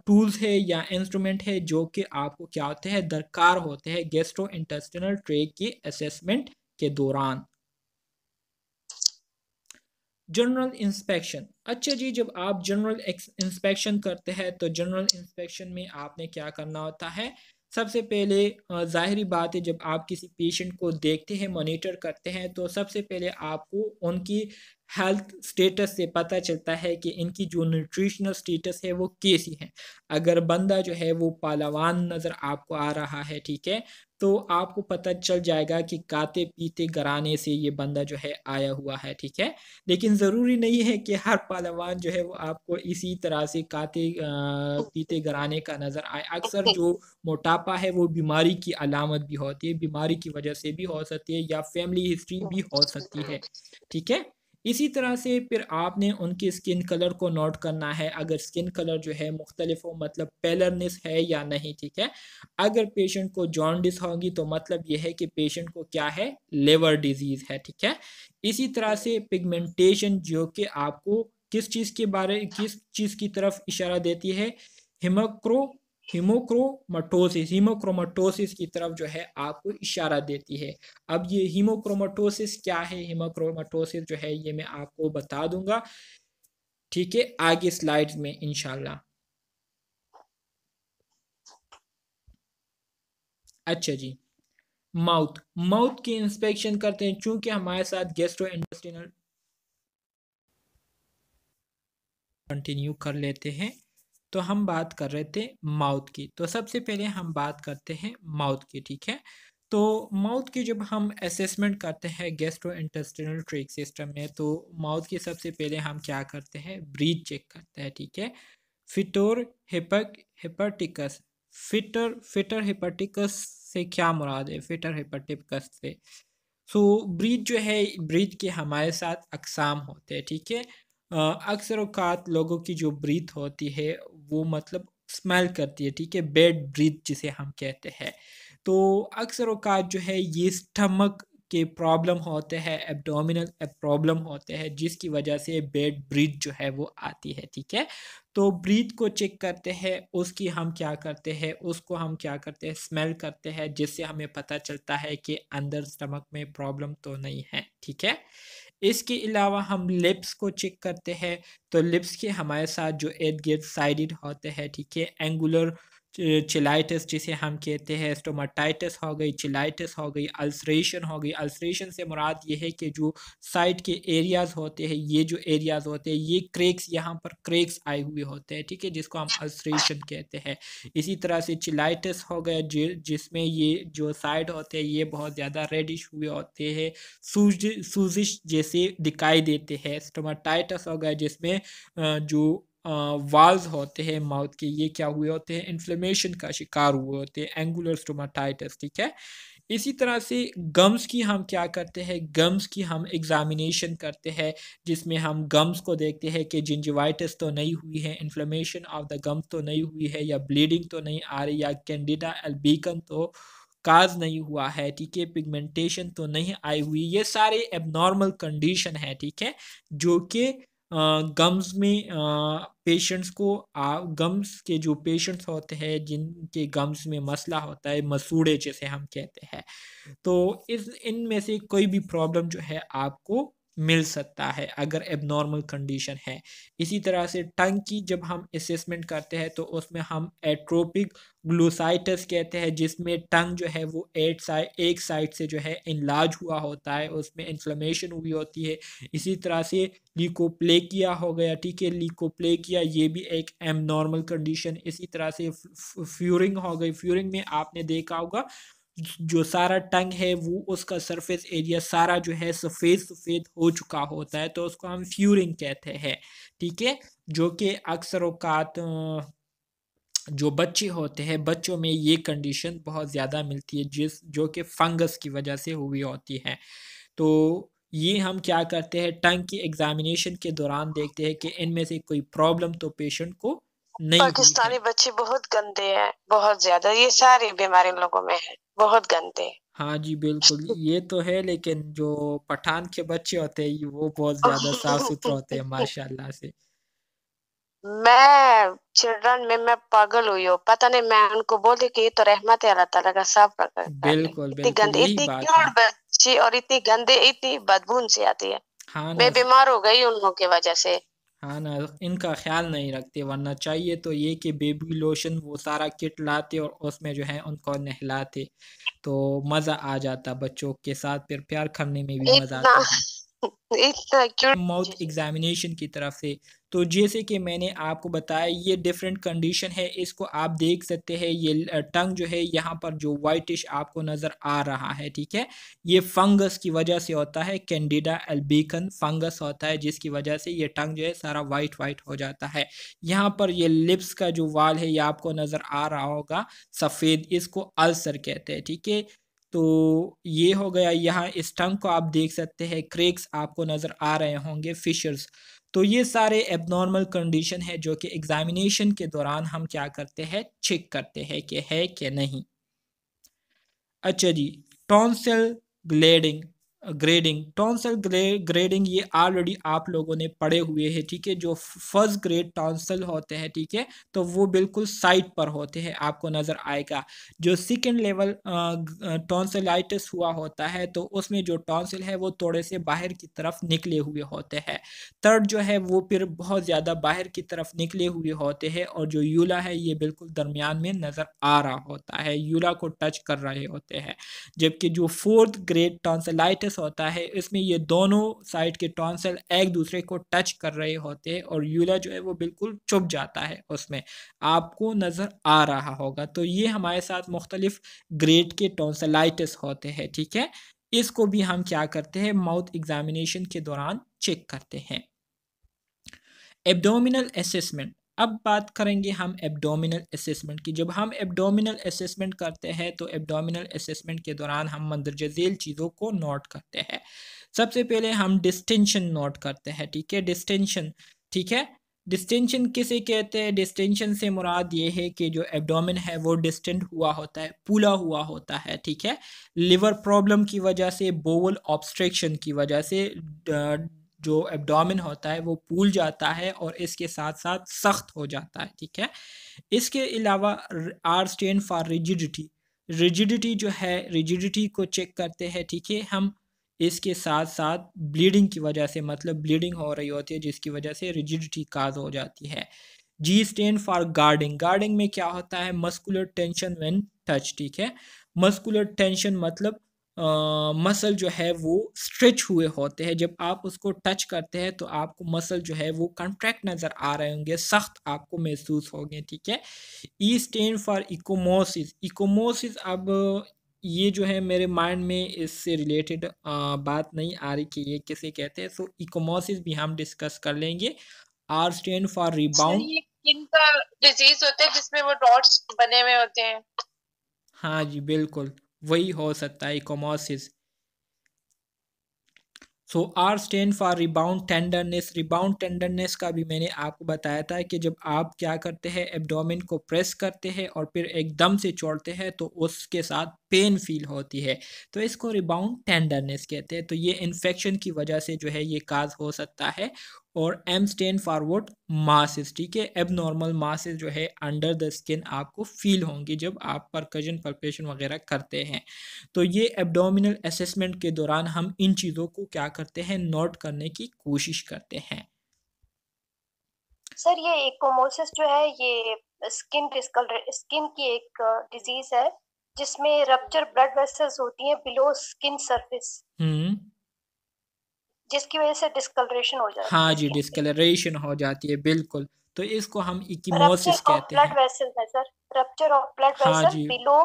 टूल्स है या इंस्ट्रूमेंट है जो कि आपको क्या होते हैं दरकार होते हैं गेस्ट्रो इंटेस्टिनल ट्रे के असेसमेंट के दौरान जनरल इंस्पेक्शन अच्छा जी जब आप जनरल इंस्पेक्शन करते हैं तो जनरल इंस्पेक्शन में आपने क्या करना होता है सबसे पहले जाहरी बात है जब आप किसी पेशेंट को देखते हैं मॉनिटर करते हैं तो सबसे पहले आपको उनकी हेल्थ स्टेटस से पता चलता है कि इनकी जो न्यूट्रिशनल स्टेटस है वो कैसी है अगर बंदा जो है वो पालावान नज़र आपको आ रहा है ठीक है तो आपको पता चल जाएगा कि काते पीते घराने से ये बंदा जो है आया हुआ है ठीक है लेकिन ज़रूरी नहीं है कि हर पहलवान जो है वो आपको इसी तरह से काते पीते घराने का नज़र आए अक्सर जो मोटापा है वो बीमारी की अलामत भी होती है बीमारी की वजह से भी हो सकती है या फैमिली हिस्ट्री भी हो सकती है ठीक है इसी तरह से फिर आपने उनकी स्किन कलर को नोट करना है अगर स्किन कलर जो है मुख्तलिफ हो मतलब पेलरनेस है या नहीं ठीक है अगर पेशेंट को जॉन्डिस होगी तो मतलब यह है कि पेशेंट को क्या है लेवर डिजीज़ है ठीक है इसी तरह से पिगमेंटेशन जो कि आपको किस चीज़ के बारे किस चीज़ की तरफ इशारा देती है हिमक्रो हीमोक्रोमाटोसिस हीमोक्रोमाटोसिस की तरफ जो है आपको इशारा देती है अब ये हीमोक्रोमाटोसिस क्या है हीमोक्रोमाटोसिस जो है ये मैं आपको बता दूंगा ठीक है आगे स्लाइड में इनशाला अच्छा जी माउथ माउथ की इंस्पेक्शन करते हैं क्योंकि हमारे साथ गैस्ट्रो इंटेस्टिनल कंटिन्यू कर लेते हैं तो हम बात कर रहे थे माउथ की तो सबसे पहले हम बात करते हैं माउथ की ठीक है तो माउथ की जब हम असेसमेंट करते हैं गेस्ट्रो इंटेस्टिनल ट्रेक सिस्टम में तो माउथ की सबसे पहले हम क्या करते हैं ब्रीथ चेक करते हैं ठीक है फिटोर हिपक हिपर्टिकस फिटर फिटर हिपर्टिकस से क्या मुराद है फिटर हिपर्टिकस से सो so, ब्रीथ जो है ब्रीथ के हमारे साथ अकसाम होते हैं ठीक है अक्सर अवकात लोगों की जो ब्रीथ होती है वो मतलब स्मेल करती है ठीक है बेड ब्रीथ जिसे हम कहते हैं तो अक्सर अवकात जो है ये स्टमक के प्रॉब्लम होते हैं एब्डोमिनल प्रॉब्लम होते हैं जिसकी वजह से बेड ब्रीथ जो है वो आती है ठीक है तो ब्रीथ को चेक करते हैं उसकी हम क्या करते हैं उसको हम क्या करते हैं स्मेल करते हैं जिससे हमें पता चलता है कि अंदर स्टमक में प्रॉब्लम तो नहीं है ठीक है इसके अलावा हम लिप्स को चेक करते हैं तो लिप्स के हमारे साथ जो इर्द गिर्द साइडेड होते हैं ठीक है एंगुलर चिलाइटिस जिसे हम कहते हैं स्टोमाटाइटिस हो गई चिलाइटिस हो गई अल्सरेशन हो गई अल्सरेशन से मुराद ये है कि जो साइड के एरियाज़ होते हैं ये जो एरियाज़ होते हैं ये क्रेक्स यहाँ पर क्रेक्स आए हुए होते हैं ठीक है जिसको हम अल्सरेशन कहते हैं इसी तरह से चिलाइटिस हो गया जिसमें ये जो साइड होते हैं ये बहुत ज़्यादा रेडिश हुए होते हैं सूज सूजिश जैसे दिखाई देते हैं स्टोमाटाइटस हो गया जिसमें जो वाल्व होते हैं माउथ के ये क्या हुए होते हैं इन्फ्लेमेशन का शिकार हुए होते हैं एंगुलर स्टोमाटाइटिस ठीक है इसी तरह से गम्स की हम क्या करते हैं गम्स की हम एग्जामिनेशन करते हैं जिसमें हम गम्स को देखते हैं कि जिंजिवाइटिस तो नहीं हुई है इन्फ्लेमेशन ऑफ द गम्स तो नहीं हुई है या ब्लीडिंग तो नहीं आ रही या कैंडिडा एल्बिकन तो काज नहीं हुआ है ठीक है पिगमेंटेशन तो नहीं आई हुई ये सारे एबनॉर्मल कंडीशन है ठीक है जो कि गम्स में पेशेंट्स को गम्स के जो पेशेंट्स होते हैं जिनके गम्स में मसला होता है मसूड़े जैसे हम कहते हैं तो इस इन में से कोई भी प्रॉब्लम जो है आपको मिल सकता है अगर एबनॉर्मल कंडीशन है इसी तरह से टंग की जब हम असेसमेंट करते हैं तो उसमें हम एट्रोपिक ग्लूसाइटस कहते हैं जिसमें टंग जो है वो एट साइड एक साइड से जो है इनलाज हुआ होता है उसमें इन्फ्लेमेशन हुई होती है इसी तरह से लीकोप्लेकिया हो गया ठीक है लीकोप्लेकिया ये भी एक एम कंडीशन इसी तरह से फ्यूरिंग हो गई फ्यूरिंग में आपने देखा होगा जो सारा टंग है वो उसका सरफेस एरिया सारा जो है सफ़ेद सफ़ेद हो चुका होता है तो उसको हम फ्यूरिंग कहते हैं ठीक है जो कि अक्सर अवकात जो बच्चे होते हैं बच्चों में ये कंडीशन बहुत ज़्यादा मिलती है जिस जो कि फंगस की वजह से हुई होती है तो ये हम क्या करते हैं टंग की एग्जामिनेशन के दौरान देखते हैं कि इनमें से कोई प्रॉब्लम तो पेशेंट को नहीं पाकिस्तानी बच्चे बहुत गंदे हैं बहुत ज्यादा ये सारी बीमारी लोगों में है बहुत गंदे हाँ जी बिल्कुल ये तो है लेकिन जो पठान के बच्चे होते हैं वो बहुत ज्यादा साफ सुथरा होते हैं माशाल्लाह से मैं चिल्ड्रन में मैं पागल हुई हूँ पता नहीं मैं उनको बोली कि ये तो रहमत है अल्लाह ताला का साफ रखा बिल्कुल इतनी बिल्कुल गंदी यही इतनी बात है क्यों बच्ची और इतनी गंदे इतनी बदबू से आती है हाँ ना मैं बीमार हो गई उन लोगों की वजह से हाँ ना इनका ख्याल नहीं रखते वरना चाहिए तो ये कि बेबी लोशन वो सारा किट लाते और उसमें जो है उनको नहलाते तो मज़ा आ जाता बच्चों के साथ फिर प्यार करने में भी मज़ा आता है माउथ तो एग्जामिनेशन की तरफ से तो जैसे कि मैंने आपको बताया ये डिफरेंट कंडीशन है इसको आप देख सकते हैं ये टंग जो है यहाँ पर जो वाइटिश आपको नज़र आ रहा है ठीक है ये फंगस की वजह से होता है कैंडिडा एल्बिकन फंगस होता है जिसकी वजह से ये टंग जो है सारा वाइट वाइट हो जाता है यहाँ पर ये लिप्स का जो वाल है ये आपको नज़र आ रहा होगा सफ़ेद इसको अल्सर कहते हैं ठीक है थीके? तो ये हो गया यहाँ इस टंग को आप देख सकते हैं क्रेक्स आपको नज़र आ रहे होंगे फिशर्स तो ये सारे एबनॉर्मल कंडीशन है जो कि एग्जामिनेशन के दौरान हम क्या करते हैं चेक करते हैं कि है कि नहीं अच्छा जी tonsil gliding grading ton grading ये ऑलरेडी आप लोगों ने पढ़े हुए हैं ठीक है जो फर्स्ट ग्रेड टॉन्सल होते हैं ठीक है तो वो बिल्कुल साइट पर होते हैं आपको नज़र आएगा जो सेकेंड लेवल टॉन्सलाइटिस हुआ होता है तो उसमें जो टॉन्सिल है वो थोड़े से बाहर की तरफ निकले हुए होते हैं थर्ड जो है वो फिर बहुत ज़्यादा बाहर की तरफ निकले हुए होते हैं और जो यूला है ये बिल्कुल दरमियान में नज़र आ रहा होता है यूला को टच कर रहे होते हैं जबकि जो फोर्थ ग्रेड टॉन्सलाइटिस प्रोसेस होता है इसमें ये दोनों साइड के टॉन्सल एक दूसरे को टच कर रहे होते हैं और यूला जो है वो बिल्कुल चुप जाता है उसमें आपको नज़र आ रहा होगा तो ये हमारे साथ मुख्तलिफ ग्रेड के टॉन्सलाइटिस होते हैं ठीक है इसको भी हम क्या करते हैं माउथ एग्जामिनेशन के दौरान चेक करते हैं एबडोमिनल असेसमेंट अब बात करेंगे हम एब्डोमिनल असेसमेंट की जब हम एब्डोमिनल असेसमेंट करते हैं तो एब्डोमिनल असेसमेंट के दौरान हम मंदरज झेल चीज़ों को नोट करते हैं सबसे पहले हम डिस्टेंशन नोट करते हैं ठीक है डिस्टेंशन ठीक है डिस्टेंशन किसे कहते हैं डिस्टेंशन से मुराद ये है कि जो एब्डोमिन है वो डिस्टेंट हुआ होता है पुला हुआ होता है ठीक है लिवर प्रॉब्लम की वजह से बोवल ऑब्स्ट्रेक्शन की वजह से जो एब्डोमिन होता है वो फूल जाता है और इसके साथ साथ सख्त हो जाता है ठीक है इसके अलावा R stands for rigidity rigidity जो है रिजिडिटी को चेक करते हैं ठीक है हम इसके साथ साथ ब्लीडिंग की वजह से मतलब ब्लीडिंग हो रही होती है जिसकी वजह से रिजिडिटी काज हो जाती है G stands for guarding guarding में क्या होता है मस्कुलर टेंशन वेन टच ठीक है मस्कुलर टेंशन मतलब मसल जो है वो स्ट्रेच हुए होते हैं जब आप उसको टच करते हैं तो आपको मसल जो है वो कंट्रैक्ट नज़र आ रहे होंगे सख्त आपको महसूस होंगे ठीक है ई स्टैंड फॉर इकोमोसिस इकोमोसिस अब ये जो है मेरे माइंड में इससे रिलेटेड बात नहीं आ रही कि ये किसे कहते हैं सो इकोमोसिस भी हम डिस्कस कर लेंगे R stand for rebound disease होता है जिसमें वो डॉट्स बने हुए होते हैं हाँ जी बिल्कुल वही हो सकता है ecchymosis so R stand for rebound tenderness rebound tenderness का भी मैंने आपको बताया था कि जब आप क्या करते हैं एबडोमिन को प्रेस करते हैं और फिर एकदम से छोड़ते हैं तो उसके साथ पेन फील होती है तो इसको रिबाउंड टेंडरनेस कहते हैं तो ये इन्फेक्शन की वजह से जो है ये काज हो सकता है और एम स्टेन फॉरवर्ड मासिस ठीक है एब नॉर्मल मासिस जो है अंडर द स्किन आपको फील होंगी जब आप परकजन परपेशन वगैरह करते हैं तो ये एबडोमिनल असेसमेंट के दौरान हम इन चीज़ों को क्या करते हैं नोट करने की कोशिश करते हैं सर ये इकोमोसिस जो है ये स्किन डिस्कलर स्किन की एक डिजीज है जिसमें रप्चर ब्लड वेसल्स होती हैं बिलो स्किन सरफेस जिसकी वजह से डिस्कलरेशन हो जाती हाँ है हाँ जी डिस्कलरेशन हो जाती है बिल्कुल तो इसको हम इकिमोसिस कहते हैं ब्लड वेसल है sir rupture of blood vessel below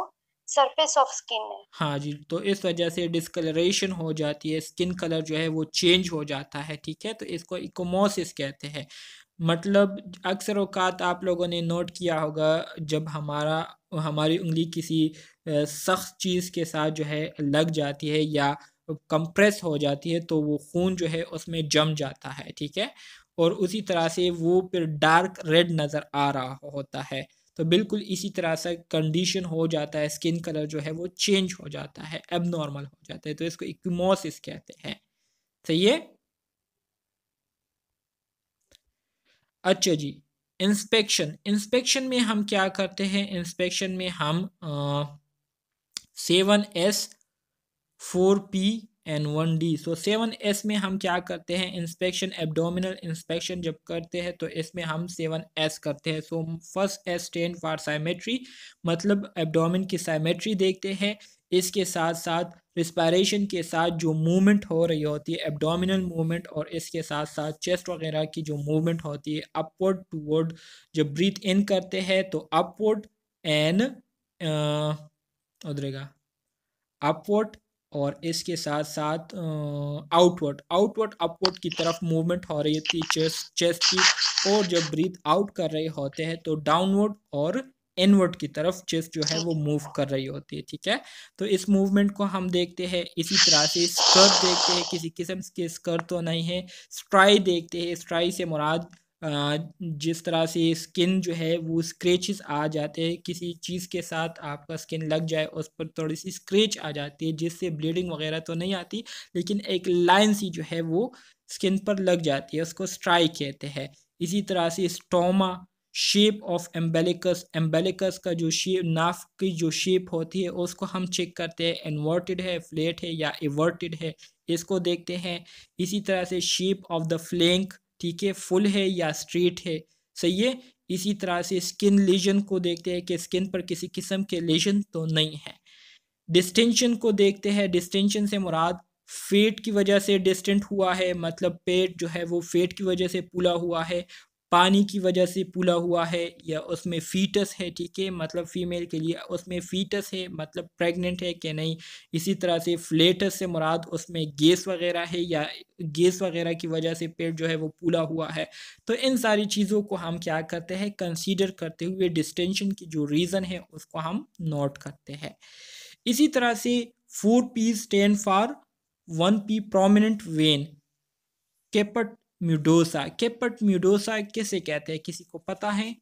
surface of skin है हाँ जी तो इस वजह से डिस्कलरेशन हो जाती है स्किन कलर जो है वो चेंज हो जाता है ठीक है तो इसको इकोमोसिस कहते हैं मतलब अक्सर अवकात आप लोगों ने नोट किया होगा जब हमारा हमारी उंगली किसी सख्त चीज़ के साथ जो है लग जाती है या कंप्रेस हो जाती है तो वो खून जो है उसमें जम जाता है ठीक है और उसी तरह से वो फिर डार्क रेड नज़र आ रहा होता है तो बिल्कुल इसी तरह से कंडीशन हो जाता है स्किन कलर जो है वो चेंज हो जाता है एबनॉर्मल हो जाता है तो इसको इक्मोसिस कहते हैं सही है अच्छा जी इंस्पेक्शन इंस्पेक्शन में हम क्या करते हैं इंस्पेक्शन में हम seven S four P and one D so seven S में हम क्या करते हैं इंस्पेक्शन एब्डोमिनल इंस्पेक्शन जब करते हैं तो इसमें हम सेवन एस करते हैं so first S stand for symmetry मतलब एब्डोमिन की साइमेट्री देखते हैं इसके साथ साथ रिस्पायरेशन के साथ जो मूवमेंट हो रही होती है एब्डोमिनल मूवमेंट और इसके साथ साथ चेस्ट वगैरह की जो मूवमेंट होती है अपवर्ड टूवर्ड जब ब्रीथ इन करते हैं तो अपवर्ड एन uh, उधरेगा अपवर्ड और इसके साथ साथ आउटवर्ड आउटवर्ड अपवर्ड की तरफ मूवमेंट हो रही थी चेस्ट चेस्ट की और जब ब्रीथ आउट कर रहे होते हैं तो डाउनवर्ड और इनवर्ड की तरफ चेस्ट जो है वो मूव कर रही होती है ठीक है तो इस मूवमेंट को हम देखते हैं इसी तरह से स्कर्ट देखते हैं किसी किस्म के स्कर्ट तो नहीं है स्ट्राई देखते हैं स्ट्राई से मुराद जिस तरह से स्किन जो है वो स्क्रेचेस आ जाते हैं किसी चीज़ के साथ आपका स्किन लग जाए उस पर थोड़ी सी स्क्रेच आ जाती है जिससे ब्लीडिंग वगैरह तो नहीं आती लेकिन एक लाइन सी जो है वो स्किन पर लग जाती है उसको स्ट्राइक कहते हैं इसी तरह से stoma shape of umbilicus umbilicus का जो शेप नाफ की जो शेप होती है उसको हम चेक करते हैं इन्वर्टेड है फ्लेट है या इवर्टेड है इसको देखते हैं इसी तरह से शेप ऑफ द फ्लेंक ठीक है फुल है या स्ट्रेट है सही है इसी तरह से स्किन लेजन को देखते हैं कि स्किन पर किसी किस्म के लेजन तो नहीं है डिस्टेंशन को देखते हैं डिस्टेंशन से मुराद फेट की वजह से डिस्टेंट हुआ है मतलब पेट जो है वो फेट की वजह से पुला हुआ है पानी की वजह से पुला हुआ है या उसमें फीटस है ठीक है मतलब फीमेल के लिए उसमें फीटस है मतलब प्रेग्नेंट है कि नहीं इसी तरह से फ्लेटस से मुराद उसमें गैस वगैरह है या गैस वगैरह की वजह से पेट जो है वो पुला हुआ है तो इन सारी चीज़ों को हम क्या करते हैं कंसीडर करते हुए डिस्टेंशन की जो रीज़न है उसको हम नोट करते हैं इसी तरह से four P stand for one P prominent vein caput medusa caput medusa किसे कहते हैं किसी को पता है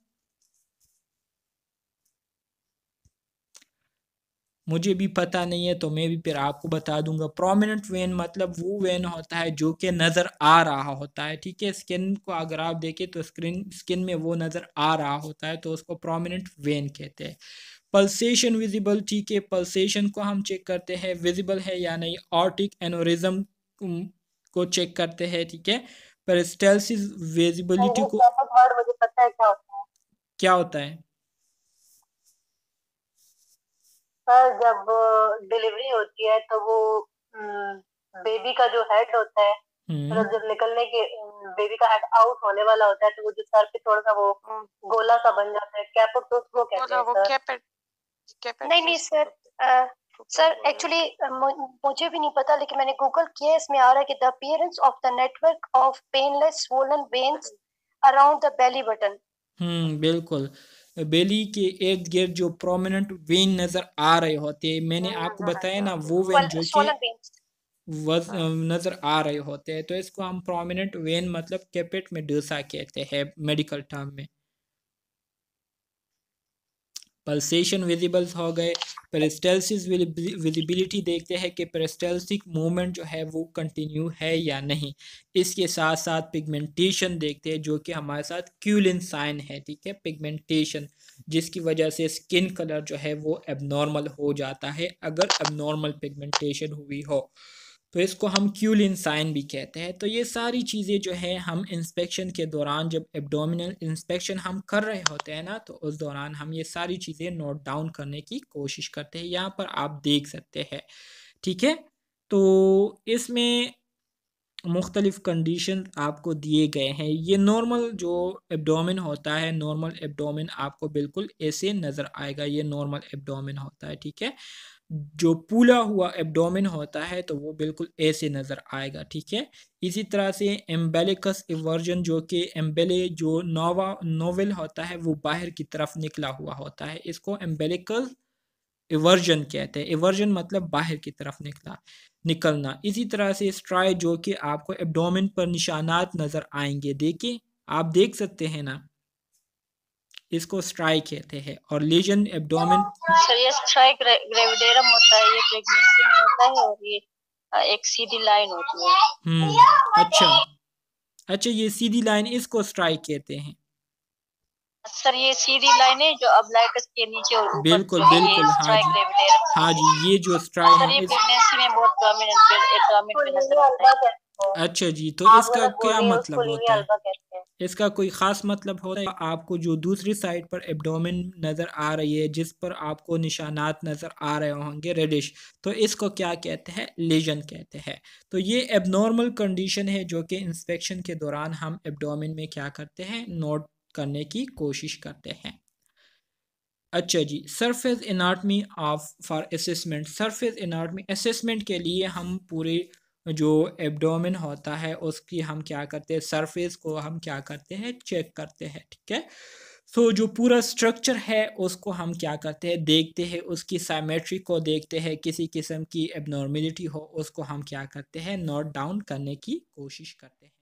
मुझे भी पता नहीं है तो मैं भी फिर आपको बता दूंगा प्रोमिनेंट वेन मतलब वो वेन होता है जो कि नज़र आ रहा होता है ठीक है स्किन को अगर आप देखें तो स्क्रीन स्किन में वो नज़र आ रहा होता है तो उसको प्रोमिनेंट वेन कहते हैं पल्सेशन विजिबल ठीक है पल्सेशन को हम चेक करते हैं विजिबल है या नहीं ऑर्टिक एनोरिज्म को चेक करते हैं ठीक है पेरिस्टैल्सिस विजिबिलिटी को वर्ड मुझे पता है क्या होता है क्या होता है सर जब डिलीवरी होती है तो वो बेबी का जो हेड होता है तो जब निकलने के बेबी का हेड आउट होने वाला होता है तो वो जो सर पे थोड़ा सा वो हम्म। गोला सा बन जाता है कैपेटोस वो कहते हैं सर नहीं नहीं सर सर तो एक्चुअली मुझे भी नहीं पता लेकिन मैंने गूगल किया इसमें आ रहा है कि the appearance of the network of painless swollen veins around the belly button hmm बिल्कुल बेली के इर्द गिर्द जो प्रोमिनेंट वेन नजर आ रहे होते हैं मैंने हम्म, आपको हम्म, हम्म, बताया ना वो वेन जो कि हाँ। नजर आ रहे होते हैं तो इसको हम प्रोमिनेंट वेन मतलब कैपेट में डोसा कहते हैं मेडिकल टर्म में पल्सेशन विजिबल्स हो गए पेरिस्टेलसिस विजिबिलिटी देखते हैं कि पेरिस्टेलसिक मूवमेंट जो है वो कंटिन्यू है या नहीं इसके साथ साथ पिगमेंटेशन देखते हैं जो कि हमारे साथ क्यूलिन साइन है ठीक है पिगमेंटेशन जिसकी वजह से स्किन कलर जो है वो एबनॉर्मल हो जाता है अगर एबनॉर्मल पिगमेंटेशन हुई हो तो इसको हम क्यूलिन साइन भी कहते हैं तो ये सारी चीज़ें जो है हम इंस्पेक्शन के दौरान जब एब्डोमिनल इंस्पेक्शन हम कर रहे होते हैं ना तो उस दौरान हम ये सारी चीज़ें नोट डाउन करने की कोशिश करते हैं यहाँ पर आप देख सकते हैं ठीक है तो इसमें मुख्तलिफ़ कंडीशन आपको दिए गए हैं ये नॉर्मल जो एब्डोमिन होता है नॉर्मल एब्डोमिन आपको बिल्कुल ऐसे नज़र आएगा ये नॉर्मल एब्डोमिन होता है ठीक है जो पूला हुआ एबडोमिन होता है तो वो बिल्कुल ऐसे नज़र आएगा ठीक है इसी तरह से एम्बेलिकस इवर्जन जो कि एम्बेले जो नोवा नोवेल होता है वो बाहर की तरफ निकला हुआ होता है इसको एम्बेलिकस इवर्जन कहते हैं इवर्जन मतलब बाहर की तरफ निकला निकलना इसी तरह से स्ट्राइड जो कि आपको एबडोमिन पर निशानात नज़र आएंगे देखिए आप देख सकते हैं ना इसको स्ट्राइक कहते हैं और लीजन एब्डोमेन सर ये स्ट्राइक ग्रेविडेरम होता है ये प्रेगनेंसी में होता है और ये एक सीधी लाइन होती है हम्म अच्छा अच्छा ये सीधी लाइन इसको स्ट्राइक कहते हैं सर ये सीधी लाइन है जो लाइकस के नीचे और बिल्कुल बिल्कुल हाँ जी हाँ जी ये जो स्ट्राइक है प्रेगनेंसी में बहुत नजर आता है अच्छा जी तो इसका क्या मतलब होता है इसका कोई ख़ास मतलब होता है आपको जो दूसरी साइड पर एबडोमिन नज़र आ रही है जिस पर आपको निशानात नज़र आ रहे होंगे रेडिश तो इसको क्या कहते हैं लेजन कहते हैं तो ये एबनॉर्मल कंडीशन है जो कि इंस्पेक्शन के दौरान हम एबडोमिन में क्या करते हैं नोट करने की कोशिश करते हैं अच्छा जी surface anatomy of for assessment surface anatomy assessment के लिए हम पूरे जो एबडोमिन होता है उसकी हम क्या करते हैं सरफेस को हम क्या करते हैं चेक करते हैं ठीक है सो so, जो पूरा स्ट्रक्चर है उसको हम क्या करते हैं देखते हैं उसकी साइमेट्री को देखते हैं किसी किस्म की एबनॉर्मिलिटी हो उसको हम क्या करते हैं नोट डाउन करने की कोशिश करते हैं